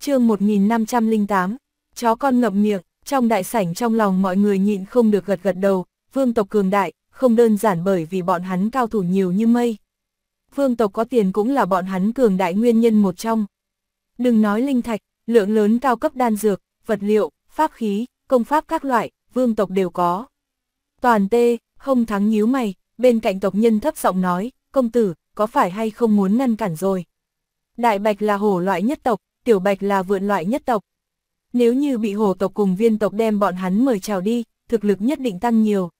Speaker 1: chương 1508, chó con ngậm miệng, trong đại sảnh trong lòng mọi người nhịn không được gật gật đầu, vương tộc cường đại, không đơn giản bởi vì bọn hắn cao thủ nhiều như mây. Vương tộc có tiền cũng là bọn hắn cường đại nguyên nhân một trong. Đừng nói linh thạch, lượng lớn cao cấp đan dược, vật liệu, pháp khí, công pháp các loại, vương tộc đều có. Toàn tê, không thắng nhíu mày, bên cạnh tộc nhân thấp giọng nói, công tử, có phải hay không muốn ngăn cản rồi? Đại bạch là hổ loại nhất tộc, tiểu bạch là vượn loại nhất tộc, nếu như bị hồ tộc cùng viên tộc đem bọn hắn mời chào đi, thực lực nhất định tăng nhiều.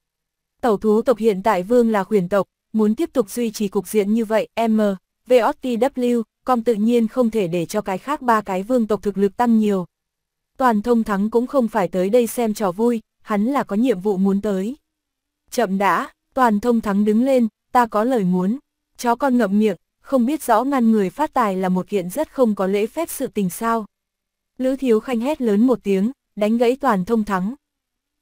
Speaker 1: Tẩu thú tộc hiện tại vương là khuyển tộc, muốn tiếp tục duy trì cục diện như vậy, M, VOTW, com tự nhiên không thể để cho cái khác ba cái vương tộc thực lực tăng nhiều. Toàn thông thắng cũng không phải tới đây xem trò vui, hắn là có nhiệm vụ muốn tới. Chậm đã, toàn thông thắng đứng lên, ta có lời muốn. Chó con ngậm miệng, không biết rõ ngăn người phát tài là một kiện rất không có lễ phép sự tình sao. Lữ Thiếu Khanh hét lớn một tiếng, đánh gãy toàn thông thắng.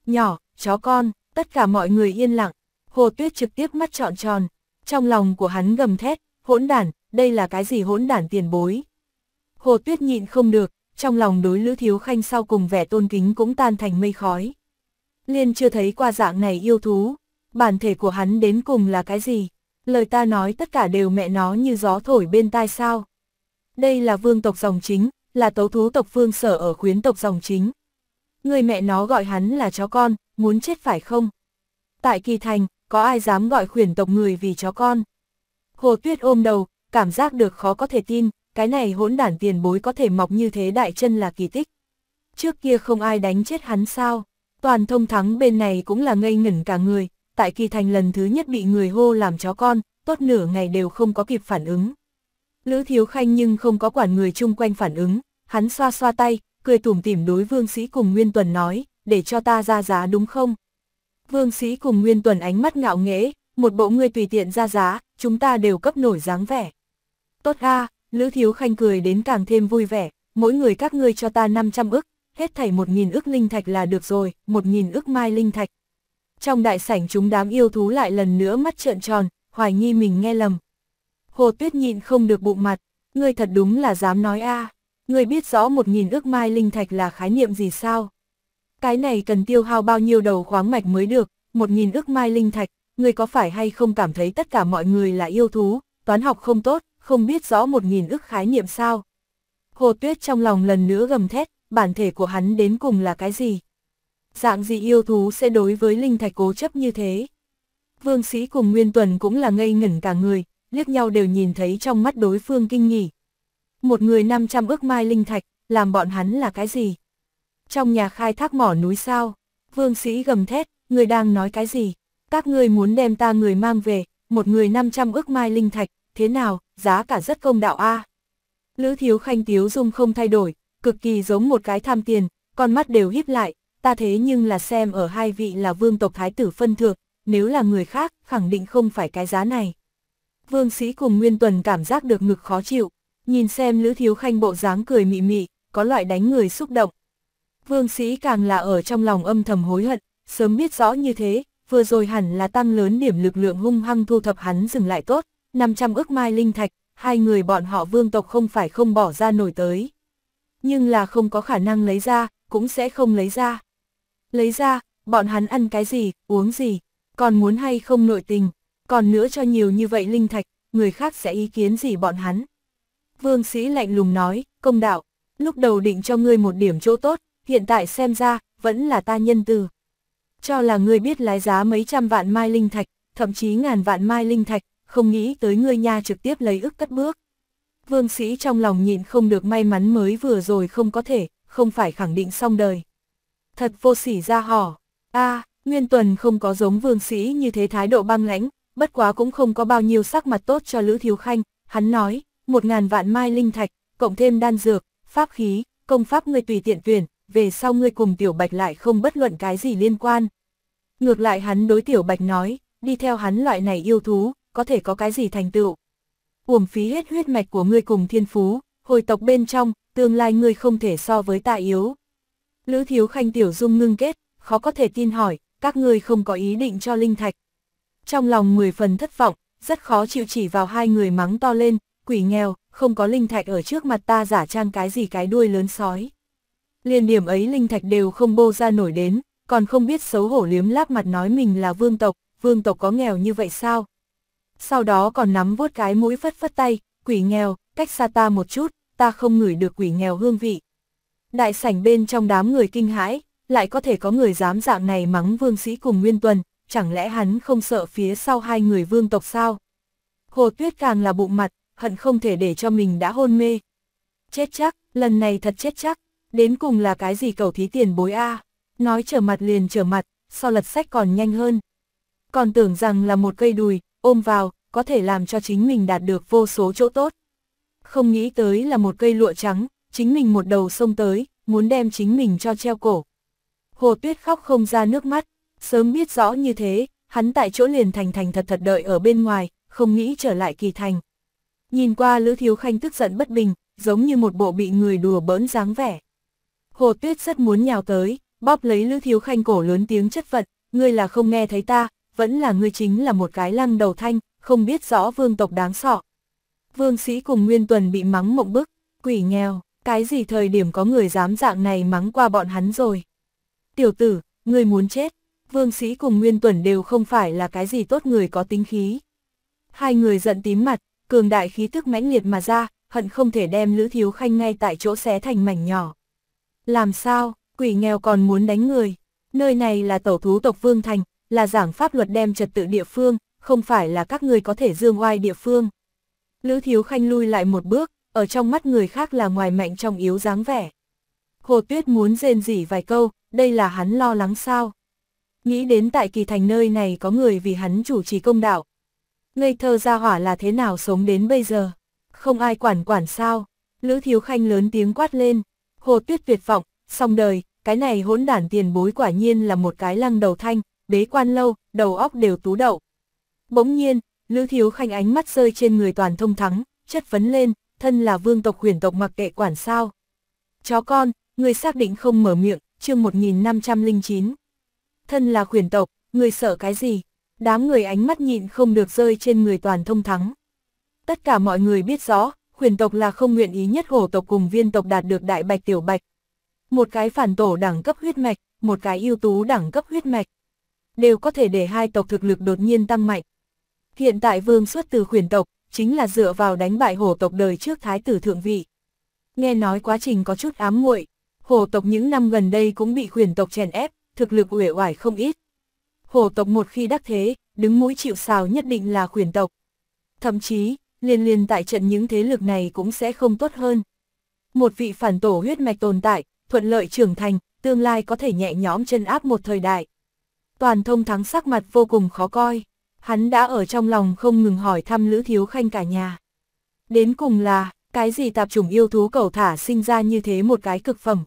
Speaker 1: Nhỏ, chó con, tất cả mọi người yên lặng. Hồ Tuyết trực tiếp mắt trọn tròn. Trong lòng của hắn gầm thét, hỗn đản, đây là cái gì hỗn đản tiền bối. Hồ Tuyết nhịn không được, trong lòng đối Lữ Thiếu Khanh sau cùng vẻ tôn kính cũng tan thành mây khói. Liên chưa thấy qua dạng này yêu thú, bản thể của hắn đến cùng là cái gì? Lời ta nói tất cả đều mẹ nó như gió thổi bên tai sao? Đây là vương tộc dòng chính, là tấu thú tộc phương sở ở khuyến tộc dòng chính. Người mẹ nó gọi hắn là chó con, muốn chết phải không? Tại kỳ thành, có ai dám gọi khuyển tộc người vì chó con? Hồ Tuyết ôm đầu, cảm giác được khó có thể tin, cái này hỗn đản tiền bối có thể mọc như thế đại chân là kỳ tích. Trước kia không ai đánh chết hắn sao? Toàn thông thắng bên này cũng là ngây ngẩn cả người, tại kỳ thành lần thứ nhất bị người hô làm chó con, tốt nửa ngày đều không có kịp phản ứng. Lữ Thiếu Khanh nhưng không có quản người chung quanh phản ứng, hắn xoa xoa tay, cười tủm tỉm đối Vương Sĩ cùng Nguyên Tuần nói, để cho ta ra giá đúng không? Vương Sĩ cùng Nguyên Tuần ánh mắt ngạo nghễ, một bộ người tùy tiện ra giá, chúng ta đều cấp nổi dáng vẻ. Tốt a, Lữ Thiếu Khanh cười đến càng thêm vui vẻ, mỗi người các ngươi cho ta 500 ức, hết thảy 1000 ức linh thạch là được rồi, 1000 ức mai linh thạch. Trong đại sảnh chúng đám yêu thú lại lần nữa mắt trợn tròn, hoài nghi mình nghe lầm. Hồ Tuyết nhìn không được bụng mặt, ngươi thật đúng là dám nói a, à. ngươi biết rõ một nghìn ước mai linh thạch là khái niệm gì sao? Cái này cần tiêu hao bao nhiêu đầu khoáng mạch mới được, một nghìn ước mai linh thạch, ngươi có phải hay không cảm thấy tất cả mọi người là yêu thú, toán học không tốt, không biết rõ một nghìn ước khái niệm sao? Hồ Tuyết trong lòng lần nữa gầm thét, bản thể của hắn đến cùng là cái gì? Dạng gì yêu thú sẽ đối với linh thạch cố chấp như thế? Vương Sĩ cùng Nguyên Tuần cũng là ngây ngẩn cả người, liếc nhau đều nhìn thấy trong mắt đối phương kinh nghỉ. Một người 500 ước mai linh thạch, làm bọn hắn là cái gì? Trong nhà khai thác mỏ núi sao? Vương sĩ gầm thét, người đang nói cái gì? Các ngươi muốn đem ta người mang về, một người 500 ước mai linh thạch, thế nào, giá cả rất công đạo a. Lữ thiếu khanh tiếu dung không thay đổi, cực kỳ giống một cái tham tiền, con mắt đều híp lại, ta thế nhưng là xem ở hai vị là vương tộc thái tử phân thượng, nếu là người khác, khẳng định không phải cái giá này. Vương Sĩ cùng Nguyên Tuần cảm giác được ngực khó chịu, nhìn xem Lữ Thiếu Khanh bộ dáng cười mị mị, có loại đánh người xúc động. Vương Sĩ càng là ở trong lòng âm thầm hối hận, sớm biết rõ như thế, vừa rồi hẳn là tăng lớn điểm lực lượng hung hăng thu thập hắn dừng lại tốt, 500 ước mai linh thạch, hai người bọn họ vương tộc không phải không bỏ ra nổi tới. Nhưng là không có khả năng lấy ra, cũng sẽ không lấy ra. Lấy ra, bọn hắn ăn cái gì, uống gì, còn muốn hay không nội tình, còn nữa cho nhiều như vậy linh thạch, người khác sẽ ý kiến gì bọn hắn. Vương sĩ lạnh lùng nói, công đạo, lúc đầu định cho ngươi một điểm chỗ tốt, hiện tại xem ra, vẫn là ta nhân từ. Cho là ngươi biết lái giá mấy trăm vạn mai linh thạch, thậm chí ngàn vạn mai linh thạch, không nghĩ tới ngươi nha trực tiếp lấy ức cất bước. Vương sĩ trong lòng nhịn không được may mắn mới vừa rồi không có thể, không phải khẳng định xong đời. Thật vô sỉ ra hò a Nguyên Tuần không có giống vương sĩ như thế thái độ băng lãnh, bất quá cũng không có bao nhiêu sắc mặt tốt cho Lữ Thiếu Khanh, hắn nói, một ngàn vạn mai linh thạch, cộng thêm đan dược, pháp khí, công pháp ngươi tùy tiện tuyển, về sau ngươi cùng Tiểu Bạch lại không bất luận cái gì liên quan. Ngược lại hắn đối Tiểu Bạch nói, đi theo hắn loại này yêu thú, có thể có cái gì thành tựu. Uổng phí hết huyết mạch của ngươi cùng thiên phú, hồi tộc bên trong, tương lai ngươi không thể so với ta yếu. Lữ Thiếu Khanh Tiểu Dung ngưng kết, khó có thể tin hỏi, các ngươi không có ý định cho linh thạch, trong lòng 10 phần thất vọng, rất khó chịu chỉ vào hai người mắng to lên, quỷ nghèo, không có linh thạch ở trước mặt ta giả trang cái gì cái đuôi lớn sói. Liên điểm ấy linh thạch đều không bô ra nổi đến, còn không biết xấu hổ liếm láp mặt nói mình là vương tộc, vương tộc có nghèo như vậy sao? Sau đó còn nắm vuốt cái mũi phất phất tay, quỷ nghèo, cách xa ta một chút, ta không ngửi được quỷ nghèo hương vị. Đại sảnh bên trong đám người kinh hãi, lại có thể có người dám dạng này mắng vương sĩ cùng Nguyên Tuần, chẳng lẽ hắn không sợ phía sau hai người vương tộc sao? Hồ Tuyết càng là bụng mặt, hận không thể để cho mình đã hôn mê. Chết chắc, lần này thật chết chắc, đến cùng là cái gì cầu thí tiền bối A, nói trở mặt liền trở mặt, so lật sách còn nhanh hơn. Còn tưởng rằng là một cây đùi, ôm vào, có thể làm cho chính mình đạt được vô số chỗ tốt. Không nghĩ tới là một cây lụa trắng, chính mình một đầu sông tới, muốn đem chính mình cho treo cổ. Hồ Tuyết khóc không ra nước mắt, Sớm biết rõ như thế, hắn tại chỗ liền thành thành thật thật đợi ở bên ngoài, không nghĩ trở lại kỳ thành. Nhìn qua Lữ Thiếu Khanh tức giận bất bình, giống như một bộ bị người đùa bỡn dáng vẻ. Hồ Tuyết rất muốn nhào tới, bóp lấy Lữ Thiếu Khanh cổ lớn tiếng chất vật, ngươi là không nghe thấy ta, vẫn là ngươi chính là một cái lăng đầu thanh, không biết rõ vương tộc đáng sọ. Vương sĩ cùng Nguyên Tuần bị mắng mộng bức, quỷ nghèo, cái gì thời điểm có người dám dạng này mắng qua bọn hắn rồi. Tiểu tử, ngươi muốn chết, Vương Sĩ cùng Nguyên Tuẩn đều không phải là cái gì tốt người có tính khí. Hai người giận tím mặt, cường đại khí tức mãnh liệt mà ra, hận không thể đem Lữ Thiếu Khanh ngay tại chỗ xé thành mảnh nhỏ. Làm sao, quỷ nghèo còn muốn đánh người. Nơi này là tổ thú tộc Vương Thành, là giảng pháp luật đem trật tự địa phương, không phải là các người có thể dương oai địa phương. Lữ Thiếu Khanh lui lại một bước, ở trong mắt người khác là ngoài mạnh trong yếu dáng vẻ. Hồ Tuyết muốn rên rỉ vài câu, đây là hắn lo lắng sao nghĩ đến tại kỳ thành nơi này có người vì hắn chủ trì công đạo. Ngây thơ ra hỏa là thế nào sống đến bây giờ? Không ai quản quản sao? Lữ Thiếu Khanh lớn tiếng quát lên, hồ tuyết tuyệt vọng, xong đời, cái này hỗn đản tiền bối quả nhiên là một cái lăng đầu thanh, đế quan lâu, đầu óc đều tú đậu. Bỗng nhiên, Lữ Thiếu Khanh ánh mắt rơi trên người toàn thông thắng, chất vấn lên, thân là vương tộc huyền tộc mặc kệ quản sao. Chó con, người xác định không mở miệng, chương 1509 thân là khuyển tộc, người sợ cái gì? Đám người ánh mắt nhịn không được rơi trên người toàn thông thắng. Tất cả mọi người biết rõ, khuyển tộc là không nguyện ý nhất hổ tộc cùng viên tộc đạt được đại bạch tiểu bạch. Một cái phản tổ đẳng cấp huyết mạch, một cái ưu tú đẳng cấp huyết mạch. Đều có thể để hai tộc thực lực đột nhiên tăng mạnh. Hiện tại vương xuất từ khuyển tộc, chính là dựa vào đánh bại hổ tộc đời trước thái tử thượng vị. Nghe nói quá trình có chút ám muội hổ tộc những năm gần đây cũng bị khuyển tộc chèn ép, thực lực uể oải không ít. Hổ tộc một khi đắc thế, đứng mũi chịu sào nhất định là khuyển tộc. Thậm chí, liên liên tại trận những thế lực này cũng sẽ không tốt hơn. Một vị phản tổ huyết mạch tồn tại, thuận lợi trưởng thành, tương lai có thể nhẹ nhõm chân áp một thời đại. Toàn thông thắng sắc mặt vô cùng khó coi, hắn đã ở trong lòng không ngừng hỏi thăm Lữ Thiếu Khanh cả nhà. Đến cùng là, cái gì tạp chủng yêu thú cầu thả sinh ra như thế một cái cực phẩm.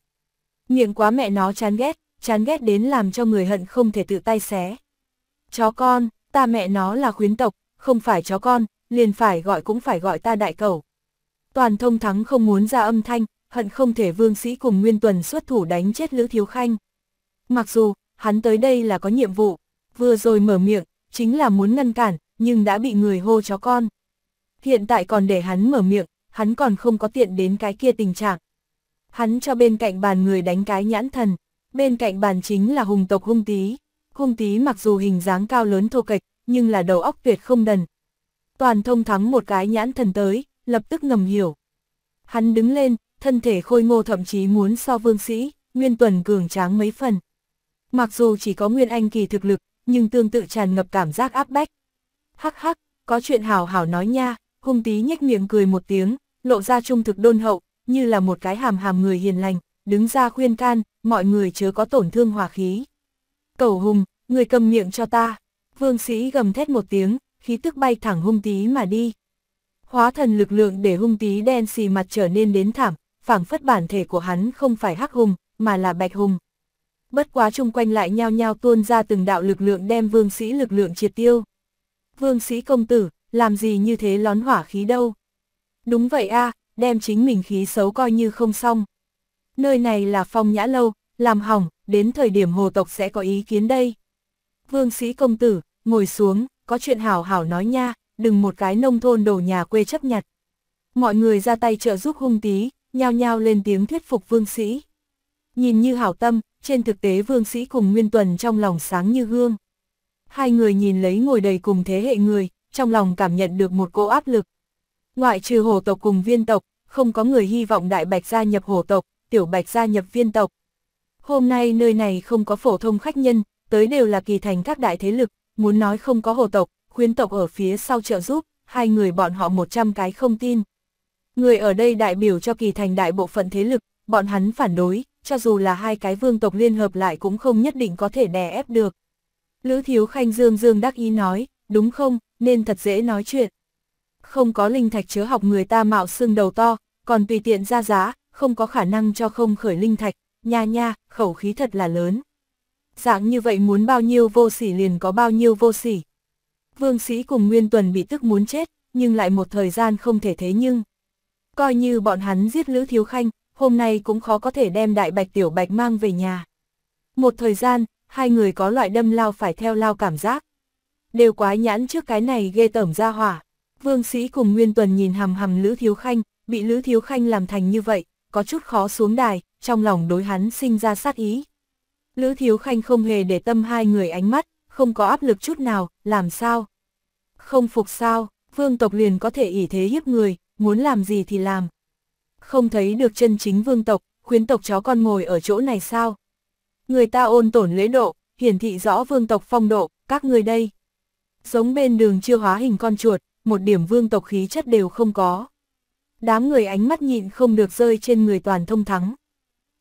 Speaker 1: Miệng quá mẹ nó chán ghét, chán ghét đến làm cho người hận không thể tự tay xé. Chó con, ta mẹ nó là khuyến tộc, không phải chó con, liền phải gọi cũng phải gọi ta đại cầu. Toàn thông thắng không muốn ra âm thanh, hận không thể vương sĩ cùng Nguyên Tuần xuất thủ đánh chết Lữ Thiếu Khanh. Mặc dù, hắn tới đây là có nhiệm vụ, vừa rồi mở miệng, chính là muốn ngăn cản, nhưng đã bị người hô chó con. Hiện tại còn để hắn mở miệng, hắn còn không có tiện đến cái kia tình trạng. Hắn cho bên cạnh bàn người đánh cái nhãn thần, bên cạnh bàn chính là hùng tộc hung tí. Hung tí mặc dù hình dáng cao lớn thô kệch, nhưng là đầu óc tuyệt không đần. Toàn thông thắng một cái nhãn thần tới, lập tức ngầm hiểu. Hắn đứng lên, thân thể khôi ngô thậm chí muốn so vương sĩ, Nguyên Tuần cường tráng mấy phần. Mặc dù chỉ có Nguyên Anh kỳ thực lực, nhưng tương tự tràn ngập cảm giác áp bách. Hắc hắc, có chuyện hào hào nói nha, hung tí nhếch miệng cười một tiếng, lộ ra trung thực đôn hậu, như là một cái hàm hàm người hiền lành đứng ra khuyên can, mọi người chớ có tổn thương hòa khí. Cầu hùng, người cầm miệng cho ta. Vương sĩ gầm thét một tiếng, khí tức bay thẳng hung tí mà đi. Hóa thần lực lượng để hung tí đen xì mặt trở nên đến thảm, phảng phất bản thể của hắn không phải hắc hùng, mà là bạch hùng. Bất quá chung quanh lại nhao nhao tuôn ra từng đạo lực lượng đem vương sĩ lực lượng triệt tiêu. Vương sĩ công tử, làm gì như thế lón hỏa khí đâu. Đúng vậy a đem chính mình khí xấu coi như không xong nơi này là phong nhã lâu, làm hỏng, đến thời điểm hồ tộc sẽ có ý kiến đây. Vương sĩ công tử, ngồi xuống, có chuyện hảo hảo nói nha, đừng một cái nông thôn đồ nhà quê chấp nhặt. Mọi người ra tay trợ giúp hung tí, nhao nhao lên tiếng thuyết phục vương sĩ. Nhìn như hảo tâm, trên thực tế vương sĩ cùng Nguyên Tuần trong lòng sáng như gương. Hai người nhìn lấy ngồi đầy cùng thế hệ người, trong lòng cảm nhận được một cỗ áp lực. Ngoại trừ hồ tộc cùng viên tộc, không có người hy vọng đại bạch gia nhập hồ tộc, tiểu bạch gia nhập viên tộc. Hôm nay nơi này không có phổ thông khách nhân, tới đều là kỳ thành các đại thế lực, muốn nói không có hồ tộc, khuyến tộc ở phía sau trợ giúp, hai người bọn họ 100 cái không tin. Người ở đây đại biểu cho kỳ thành đại bộ phận thế lực, bọn hắn phản đối, cho dù là hai cái vương tộc liên hợp lại cũng không nhất định có thể đè ép được. Lữ Thiếu Khanh Dương Dương đắc ý nói, đúng không, nên thật dễ nói chuyện. Không có linh thạch chứa học người ta mạo xương đầu to, còn tùy tiện ra giá, không có khả năng cho không khởi linh thạch, nha nha, khẩu khí thật là lớn. Dạng như vậy muốn bao nhiêu vô sỉ liền có bao nhiêu vô sỉ. Vương sĩ cùng Nguyên Tuần bị tức muốn chết, nhưng lại một thời gian không thể thế nhưng. Coi như bọn hắn giết Lữ Thiếu Khanh, hôm nay cũng khó có thể đem đại bạch tiểu bạch mang về nhà. Một thời gian, hai người có loại đâm lao phải theo lao cảm giác. Đều quá nhãn trước cái này ghê tởm ra hỏa. Vương sĩ cùng Nguyên Tuần nhìn hầm hầm Lữ Thiếu Khanh, bị Lữ Thiếu Khanh làm thành như vậy, có chút khó xuống đài, trong lòng đối hắn sinh ra sát ý. Lữ Thiếu Khanh không hề để tâm hai người ánh mắt, không có áp lực chút nào, làm sao? Không phục sao, vương tộc liền có thể ỷ thế hiếp người, muốn làm gì thì làm. Không thấy được chân chính vương tộc, khuyến tộc chó con ngồi ở chỗ này sao? Người ta ôn tổn lễ độ, hiển thị rõ vương tộc phong độ, các người đây. Giống bên đường chưa hóa hình con chuột, một điểm vương tộc khí chất đều không có đám người ánh mắt nhịn không được rơi trên người toàn thông thắng.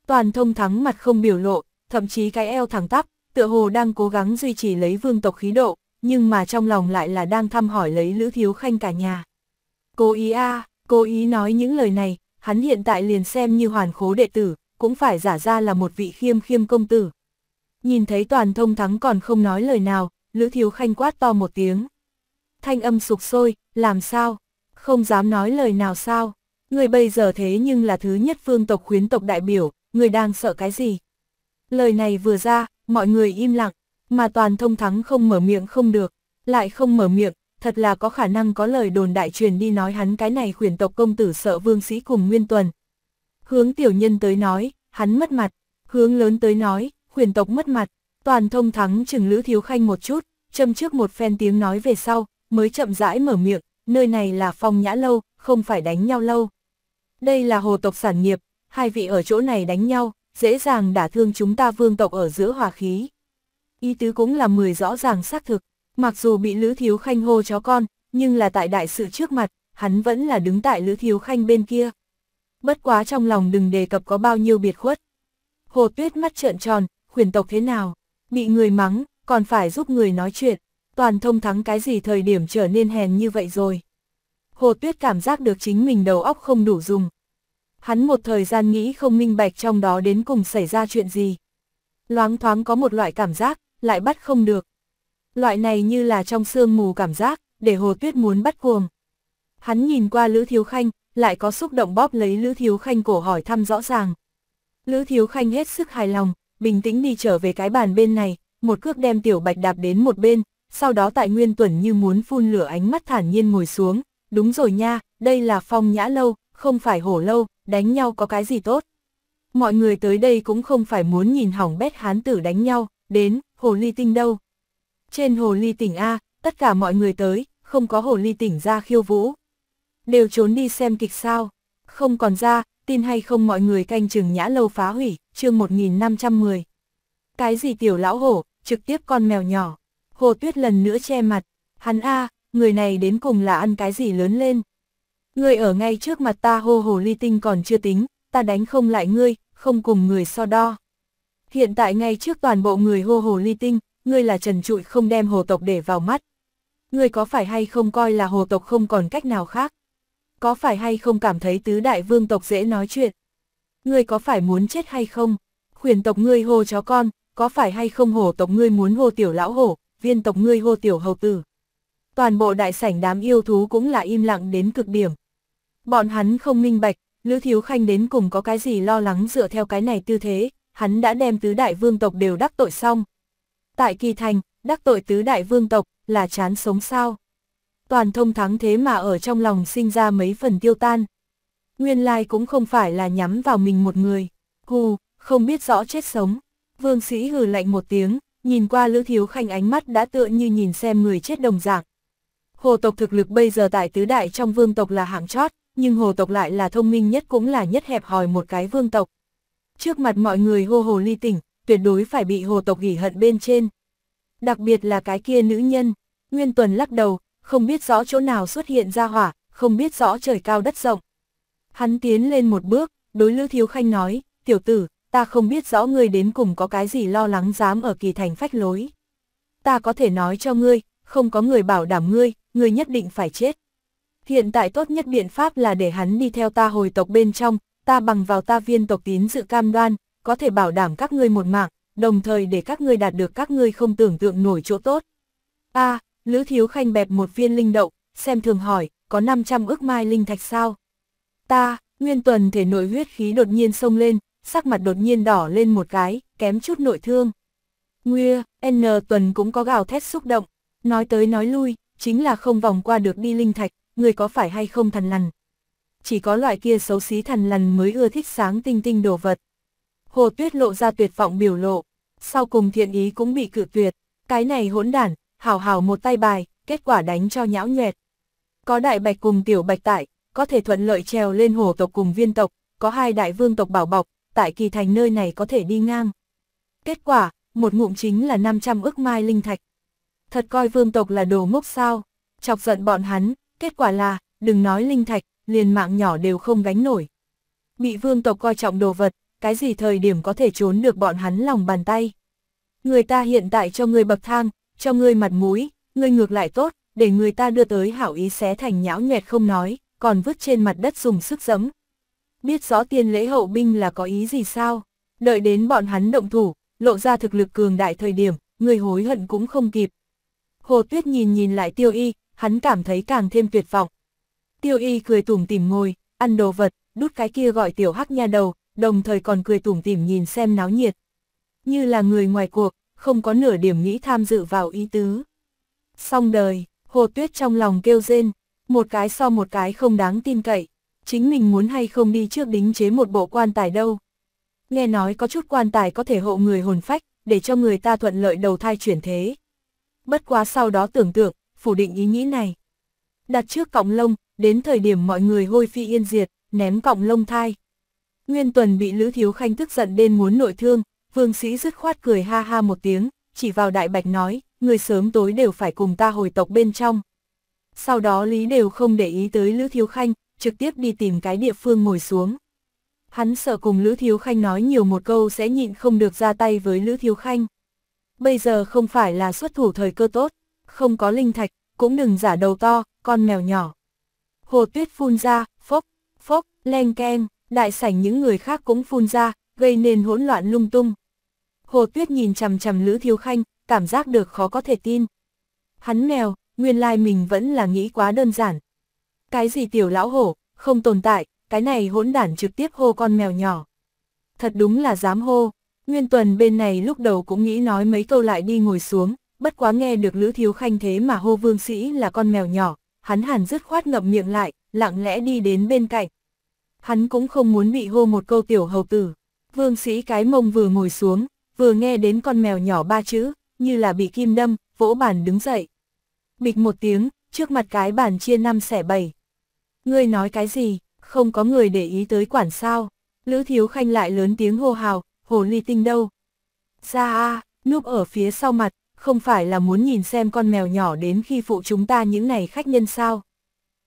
Speaker 1: Toàn thông thắng mặt không biểu lộ, thậm chí cái eo thẳng tắp, tựa hồ đang cố gắng duy trì lấy vương tộc khí độ, nhưng mà trong lòng lại là đang thăm hỏi lấy Lữ Thiếu Khanh cả nhà. Cô ý a, à, cô ý nói những lời này, hắn hiện tại liền xem như hoàn khố đệ tử, cũng phải giả ra là một vị khiêm khiêm công tử. Nhìn thấy toàn thông thắng còn không nói lời nào, Lữ Thiếu Khanh quát to một tiếng. Thanh âm sục sôi, làm sao? không dám nói lời nào sao, người bây giờ thế nhưng là thứ nhất phương tộc khuyến tộc đại biểu, người đang sợ cái gì? Lời này vừa ra, mọi người im lặng, mà toàn thông thắng không mở miệng không được, lại không mở miệng, thật là có khả năng có lời đồn đại truyền đi nói hắn cái này khuyến tộc công tử sợ vương sĩ cùng nguyên tuần. Hướng tiểu nhân tới nói, hắn mất mặt, hướng lớn tới nói, khuyến tộc mất mặt, toàn thông thắng chừng lữ thiếu khanh một chút, châm trước một phen tiếng nói về sau, mới chậm rãi mở miệng, nơi này là phong nhã lâu, không phải đánh nhau lâu. Đây là hồ tộc sản nghiệp, hai vị ở chỗ này đánh nhau, dễ dàng đả thương chúng ta vương tộc ở giữa hòa khí. Ý tứ cũng là mười rõ ràng xác thực, mặc dù bị Lữ Thiếu Khanh hô chó con, nhưng là tại đại sự trước mặt, hắn vẫn là đứng tại Lữ Thiếu Khanh bên kia. Bất quá trong lòng đừng đề cập có bao nhiêu biệt khuất. Hồ Tuyết mắt trợn tròn, khuyển tộc thế nào, bị người mắng, còn phải giúp người nói chuyện toàn thông thắng cái gì thời điểm trở nên hèn như vậy rồi. Hồ Tuyết cảm giác được chính mình đầu óc không đủ dùng. Hắn một thời gian nghĩ không minh bạch trong đó đến cùng xảy ra chuyện gì. Loáng thoáng có một loại cảm giác, lại bắt không được. Loại này như là trong sương mù cảm giác, để Hồ Tuyết muốn bắt cuồng. Hắn nhìn qua Lữ Thiếu Khanh, lại có xúc động bóp lấy Lữ Thiếu Khanh cổ hỏi thăm rõ ràng. Lữ Thiếu Khanh hết sức hài lòng, bình tĩnh đi trở về cái bàn bên này, một cước đem tiểu bạch đạp đến một bên, sau đó tại Nguyên Tuẩn như muốn phun lửa ánh mắt thản nhiên ngồi xuống, đúng rồi nha, đây là phong nhã lâu, không phải hổ lâu, đánh nhau có cái gì tốt. Mọi người tới đây cũng không phải muốn nhìn hỏng bét hán tử đánh nhau, đến, hồ ly tinh đâu. Trên hồ ly tỉnh A, tất cả mọi người tới, không có hồ ly tỉnh ra khiêu vũ. Đều trốn đi xem kịch sao, không còn ra, tin hay không mọi người canh chừng nhã lâu phá hủy, chương 1510. Cái gì tiểu lão hổ, trực tiếp con mèo nhỏ. Hồ Tuyết lần nữa che mặt, hắn a, người này đến cùng là ăn cái gì lớn lên. Ngươi ở ngay trước mặt ta hô hồ ly tinh còn chưa tính, ta đánh không lại ngươi, không cùng người so đo. Hiện tại ngay trước toàn bộ người hô hồ ly tinh, ngươi là trần trụi không đem hồ tộc để vào mắt. Ngươi có phải hay không coi là hồ tộc không còn cách nào khác? Có phải hay không cảm thấy tứ đại vương tộc dễ nói chuyện? Ngươi có phải muốn chết hay không? Khuyển tộc ngươi hồ chó con, có phải hay không Hồ tộc ngươi muốn hô tiểu lão hổ, viên tộc ngươi hô tiểu hầu tử. Toàn bộ đại sảnh đám yêu thú cũng là im lặng đến cực điểm. Bọn hắn không minh bạch, Lữ Thiếu Khanh đến cùng có cái gì lo lắng dựa theo cái này tư thế, hắn đã đem tứ đại vương tộc đều đắc tội xong. Tại kỳ thành, đắc tội tứ đại vương tộc là chán sống sao. Toàn thông thắng thế mà ở trong lòng sinh ra mấy phần tiêu tan. Nguyên lai cũng không phải là nhắm vào mình một người. Hù, không biết rõ chết sống. Vương sĩ hừ lạnh một tiếng, nhìn qua Lữ Thiếu Khanh ánh mắt đã tựa như nhìn xem người chết đồng dạng. Hồ tộc thực lực bây giờ tại tứ đại trong vương tộc là hạng chót, nhưng hồ tộc lại là thông minh nhất cũng là nhất hẹp hòi một cái vương tộc. Trước mặt mọi người hô hồ ly tỉnh, tuyệt đối phải bị hồ tộc gỉ hận bên trên. Đặc biệt là cái kia nữ nhân, Nguyên Tuần lắc đầu, không biết rõ chỗ nào xuất hiện ra hỏa, không biết rõ trời cao đất rộng. Hắn tiến lên một bước, đối Lữ Thiếu Khanh nói, tiểu tử, ta không biết rõ ngươi đến cùng có cái gì lo lắng dám ở kỳ thành phách lối. Ta có thể nói cho ngươi, không có người bảo đảm ngươi, ngươi nhất định phải chết. Hiện tại tốt nhất biện pháp là để hắn đi theo ta hồi tộc bên trong, ta bằng vào ta viên tộc tín dự cam đoan, có thể bảo đảm các ngươi một mạng, đồng thời để các ngươi đạt được các ngươi không tưởng tượng nổi chỗ tốt. A, Lữ Thiếu Khanh bẹp một viên linh đậu, xem thường hỏi, có 500 ức mai linh thạch sao? Ta, Nguyên Tuần thể nội huyết khí đột nhiên sông lên, sắc mặt đột nhiên đỏ lên một cái, kém chút nội thương. Nguya, N tuần cũng có gào thét xúc động, nói tới nói lui, chính là không vòng qua được đi linh thạch, người có phải hay không thần lằn. Chỉ có loại kia xấu xí thần lằn mới ưa thích sáng tinh tinh đồ vật. Hồ Tuyết lộ ra tuyệt vọng biểu lộ, sau cùng thiện ý cũng bị cự tuyệt, cái này hỗn đản, hảo hảo một tay bài, kết quả đánh cho nhão nhuẹt. Có đại bạch cùng tiểu bạch tại, có thể thuận lợi trèo lên hồ tộc cùng viên tộc, có hai đại vương tộc bảo bọc, tại kỳ thành nơi này có thể đi ngang. Kết quả, một ngụm chính là 500 ước mai linh thạch. Thật coi vương tộc là đồ ngốc sao, chọc giận bọn hắn, kết quả là, đừng nói linh thạch, liền mạng nhỏ đều không gánh nổi. Bị vương tộc coi trọng đồ vật, cái gì thời điểm có thể trốn được bọn hắn lòng bàn tay. Người ta hiện tại cho người bậc thang, cho người mặt mũi, người ngược lại tốt, để người ta đưa tới hảo ý xé thành nhão nhẹt không nói, còn vứt trên mặt đất dùng sức giấm biết rõ tiên lễ hậu binh là có ý gì sao, đợi đến bọn hắn động thủ, lộ ra thực lực cường đại thời điểm, người hối hận cũng không kịp. Hồ Tuyết nhìn nhìn lại tiêu y, hắn cảm thấy càng thêm tuyệt vọng. Tiêu y cười tủm tỉm ngồi, ăn đồ vật, đút cái kia gọi tiểu hắc nha đầu, đồng thời còn cười tủm tỉm nhìn xem náo nhiệt. Như là người ngoài cuộc, không có nửa điểm nghĩ tham dự vào ý tứ. Xong đời, Hồ Tuyết trong lòng kêu rên, một cái so một cái không đáng tin cậy chính mình muốn hay không đi trước đính chế một bộ quan tài đâu. Nghe nói có chút quan tài có thể hộ người hồn phách, để cho người ta thuận lợi đầu thai chuyển thế. Bất quá sau đó tưởng tượng, phủ định ý nghĩ này. Đặt trước cọng lông, đến thời điểm mọi người hôi phi yên diệt, ném cọng lông thai. Nguyên Tuần bị Lữ Thiếu Khanh tức giận đến muốn nội thương, vương sĩ dứt khoát cười ha ha một tiếng, chỉ vào đại bạch nói, người sớm tối đều phải cùng ta hồi tộc bên trong. Sau đó Lý đều không để ý tới Lữ Thiếu Khanh, trực tiếp đi tìm cái địa phương ngồi xuống. Hắn sợ cùng Lữ Thiếu Khanh nói nhiều một câu sẽ nhịn không được ra tay với Lữ Thiếu Khanh. Bây giờ không phải là xuất thủ thời cơ tốt, không có linh thạch, cũng đừng giả đầu to, con mèo nhỏ. Hồ tuyết phun ra, phốc, phốc, len keng, đại sảnh những người khác cũng phun ra, gây nên hỗn loạn lung tung. Hồ tuyết nhìn chằm chằm Lữ Thiếu Khanh, cảm giác được khó có thể tin. Hắn mèo, nguyên lai mình vẫn là nghĩ quá đơn giản, cái gì tiểu lão hổ, không tồn tại, cái này hỗn đản trực tiếp hô con mèo nhỏ. Thật đúng là dám hô, Nguyên Tuần bên này lúc đầu cũng nghĩ nói mấy câu lại đi ngồi xuống, bất quá nghe được Lữ Thiếu Khanh thế mà hô vương sĩ là con mèo nhỏ, hắn hẳn dứt khoát ngậm miệng lại, lặng lẽ đi đến bên cạnh. Hắn cũng không muốn bị hô một câu tiểu hầu tử. Vương sĩ cái mông vừa ngồi xuống, vừa nghe đến con mèo nhỏ ba chữ, như là bị kim đâm, vỗ bàn đứng dậy. Bịch một tiếng, trước mặt cái bàn chia năm xẻ bảy. Ngươi nói cái gì, không có người để ý tới quản sao. Lữ Thiếu Khanh lại lớn tiếng hô hào, hồ ly tinh đâu. Ra a, núp ở phía sau mặt, không phải là muốn nhìn xem con mèo nhỏ đến khi phụ chúng ta những này khách nhân sao.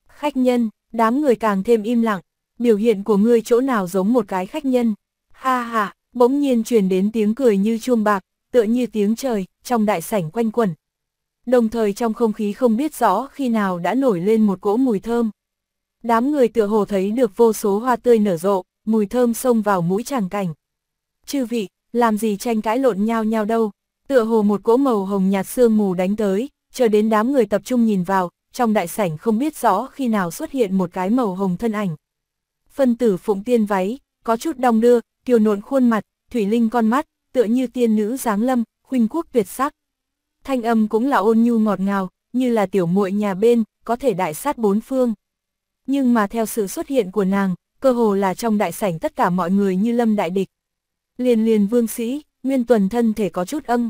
Speaker 1: Khách nhân, đám người càng thêm im lặng, biểu hiện của ngươi chỗ nào giống một cái khách nhân. Ha ha, bỗng nhiên truyền đến tiếng cười như chuông bạc, tựa như tiếng trời, trong đại sảnh quanh quẩn. Đồng thời trong không khí không biết rõ khi nào đã nổi lên một cỗ mùi thơm. Đám người tựa hồ thấy được vô số hoa tươi nở rộ, mùi thơm xông vào mũi chàng cảnh. Chư vị, làm gì tranh cãi lộn nhau nhau đâu, tựa hồ một cỗ màu hồng nhạt sương mù đánh tới, chờ đến đám người tập trung nhìn vào, trong đại sảnh không biết rõ khi nào xuất hiện một cái màu hồng thân ảnh. Phân tử phụng tiên váy, có chút đong đưa, kiều nộn khuôn mặt, thủy linh con mắt, tựa như tiên nữ giáng lâm, khuynh quốc tuyệt sắc. Thanh âm cũng là ôn nhu ngọt ngào, như là tiểu muội nhà bên, có thể đại sát bốn phương nhưng mà theo sự xuất hiện của nàng, cơ hồ là trong đại sảnh tất cả mọi người như lâm đại địch. Liền liền vương sĩ, nguyên tuần thân thể có chút âm.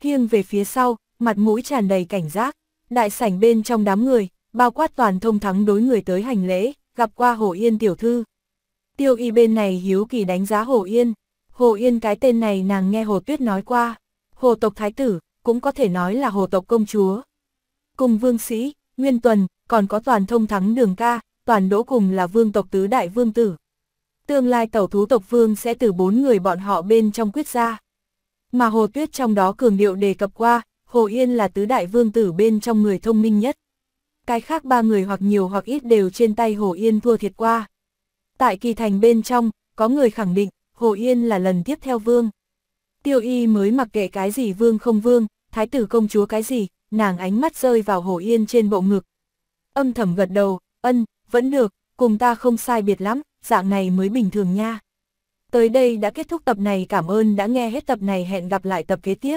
Speaker 1: Khiêng về phía sau, mặt mũi tràn đầy cảnh giác, đại sảnh bên trong đám người, bao quát toàn thông thắng đối người tới hành lễ, gặp qua Hồ Yên tiểu thư. Tiêu y bên này hiếu kỳ đánh giá Hồ Yên, Hồ Yên cái tên này nàng nghe Hồ Tuyết nói qua, Hồ tộc thái tử, cũng có thể nói là Hồ tộc công chúa. Cùng vương sĩ, Nguyên Tuần, còn có toàn thông thắng đường ca, toàn đỗ cùng là vương tộc tứ đại vương tử. Tương lai tẩu thú tộc vương sẽ từ bốn người bọn họ bên trong quyết ra. Mà Hồ Tuyết trong đó cường điệu đề cập qua, Hồ Yên là tứ đại vương tử bên trong người thông minh nhất. Cái khác ba người hoặc nhiều hoặc ít đều trên tay Hồ Yên thua thiệt qua. Tại kỳ thành bên trong, có người khẳng định, Hồ Yên là lần tiếp theo vương. Tiêu y mới mặc kệ cái gì vương không vương, thái tử công chúa cái gì, nàng ánh mắt rơi vào Hồ Yên trên bộ ngực, âm thầm gật đầu, ân, vẫn được, cùng ta không sai biệt lắm, dạng này mới bình thường nha. Tới đây đã kết thúc tập này cảm ơn đã nghe hết tập này hẹn gặp lại tập kế tiếp.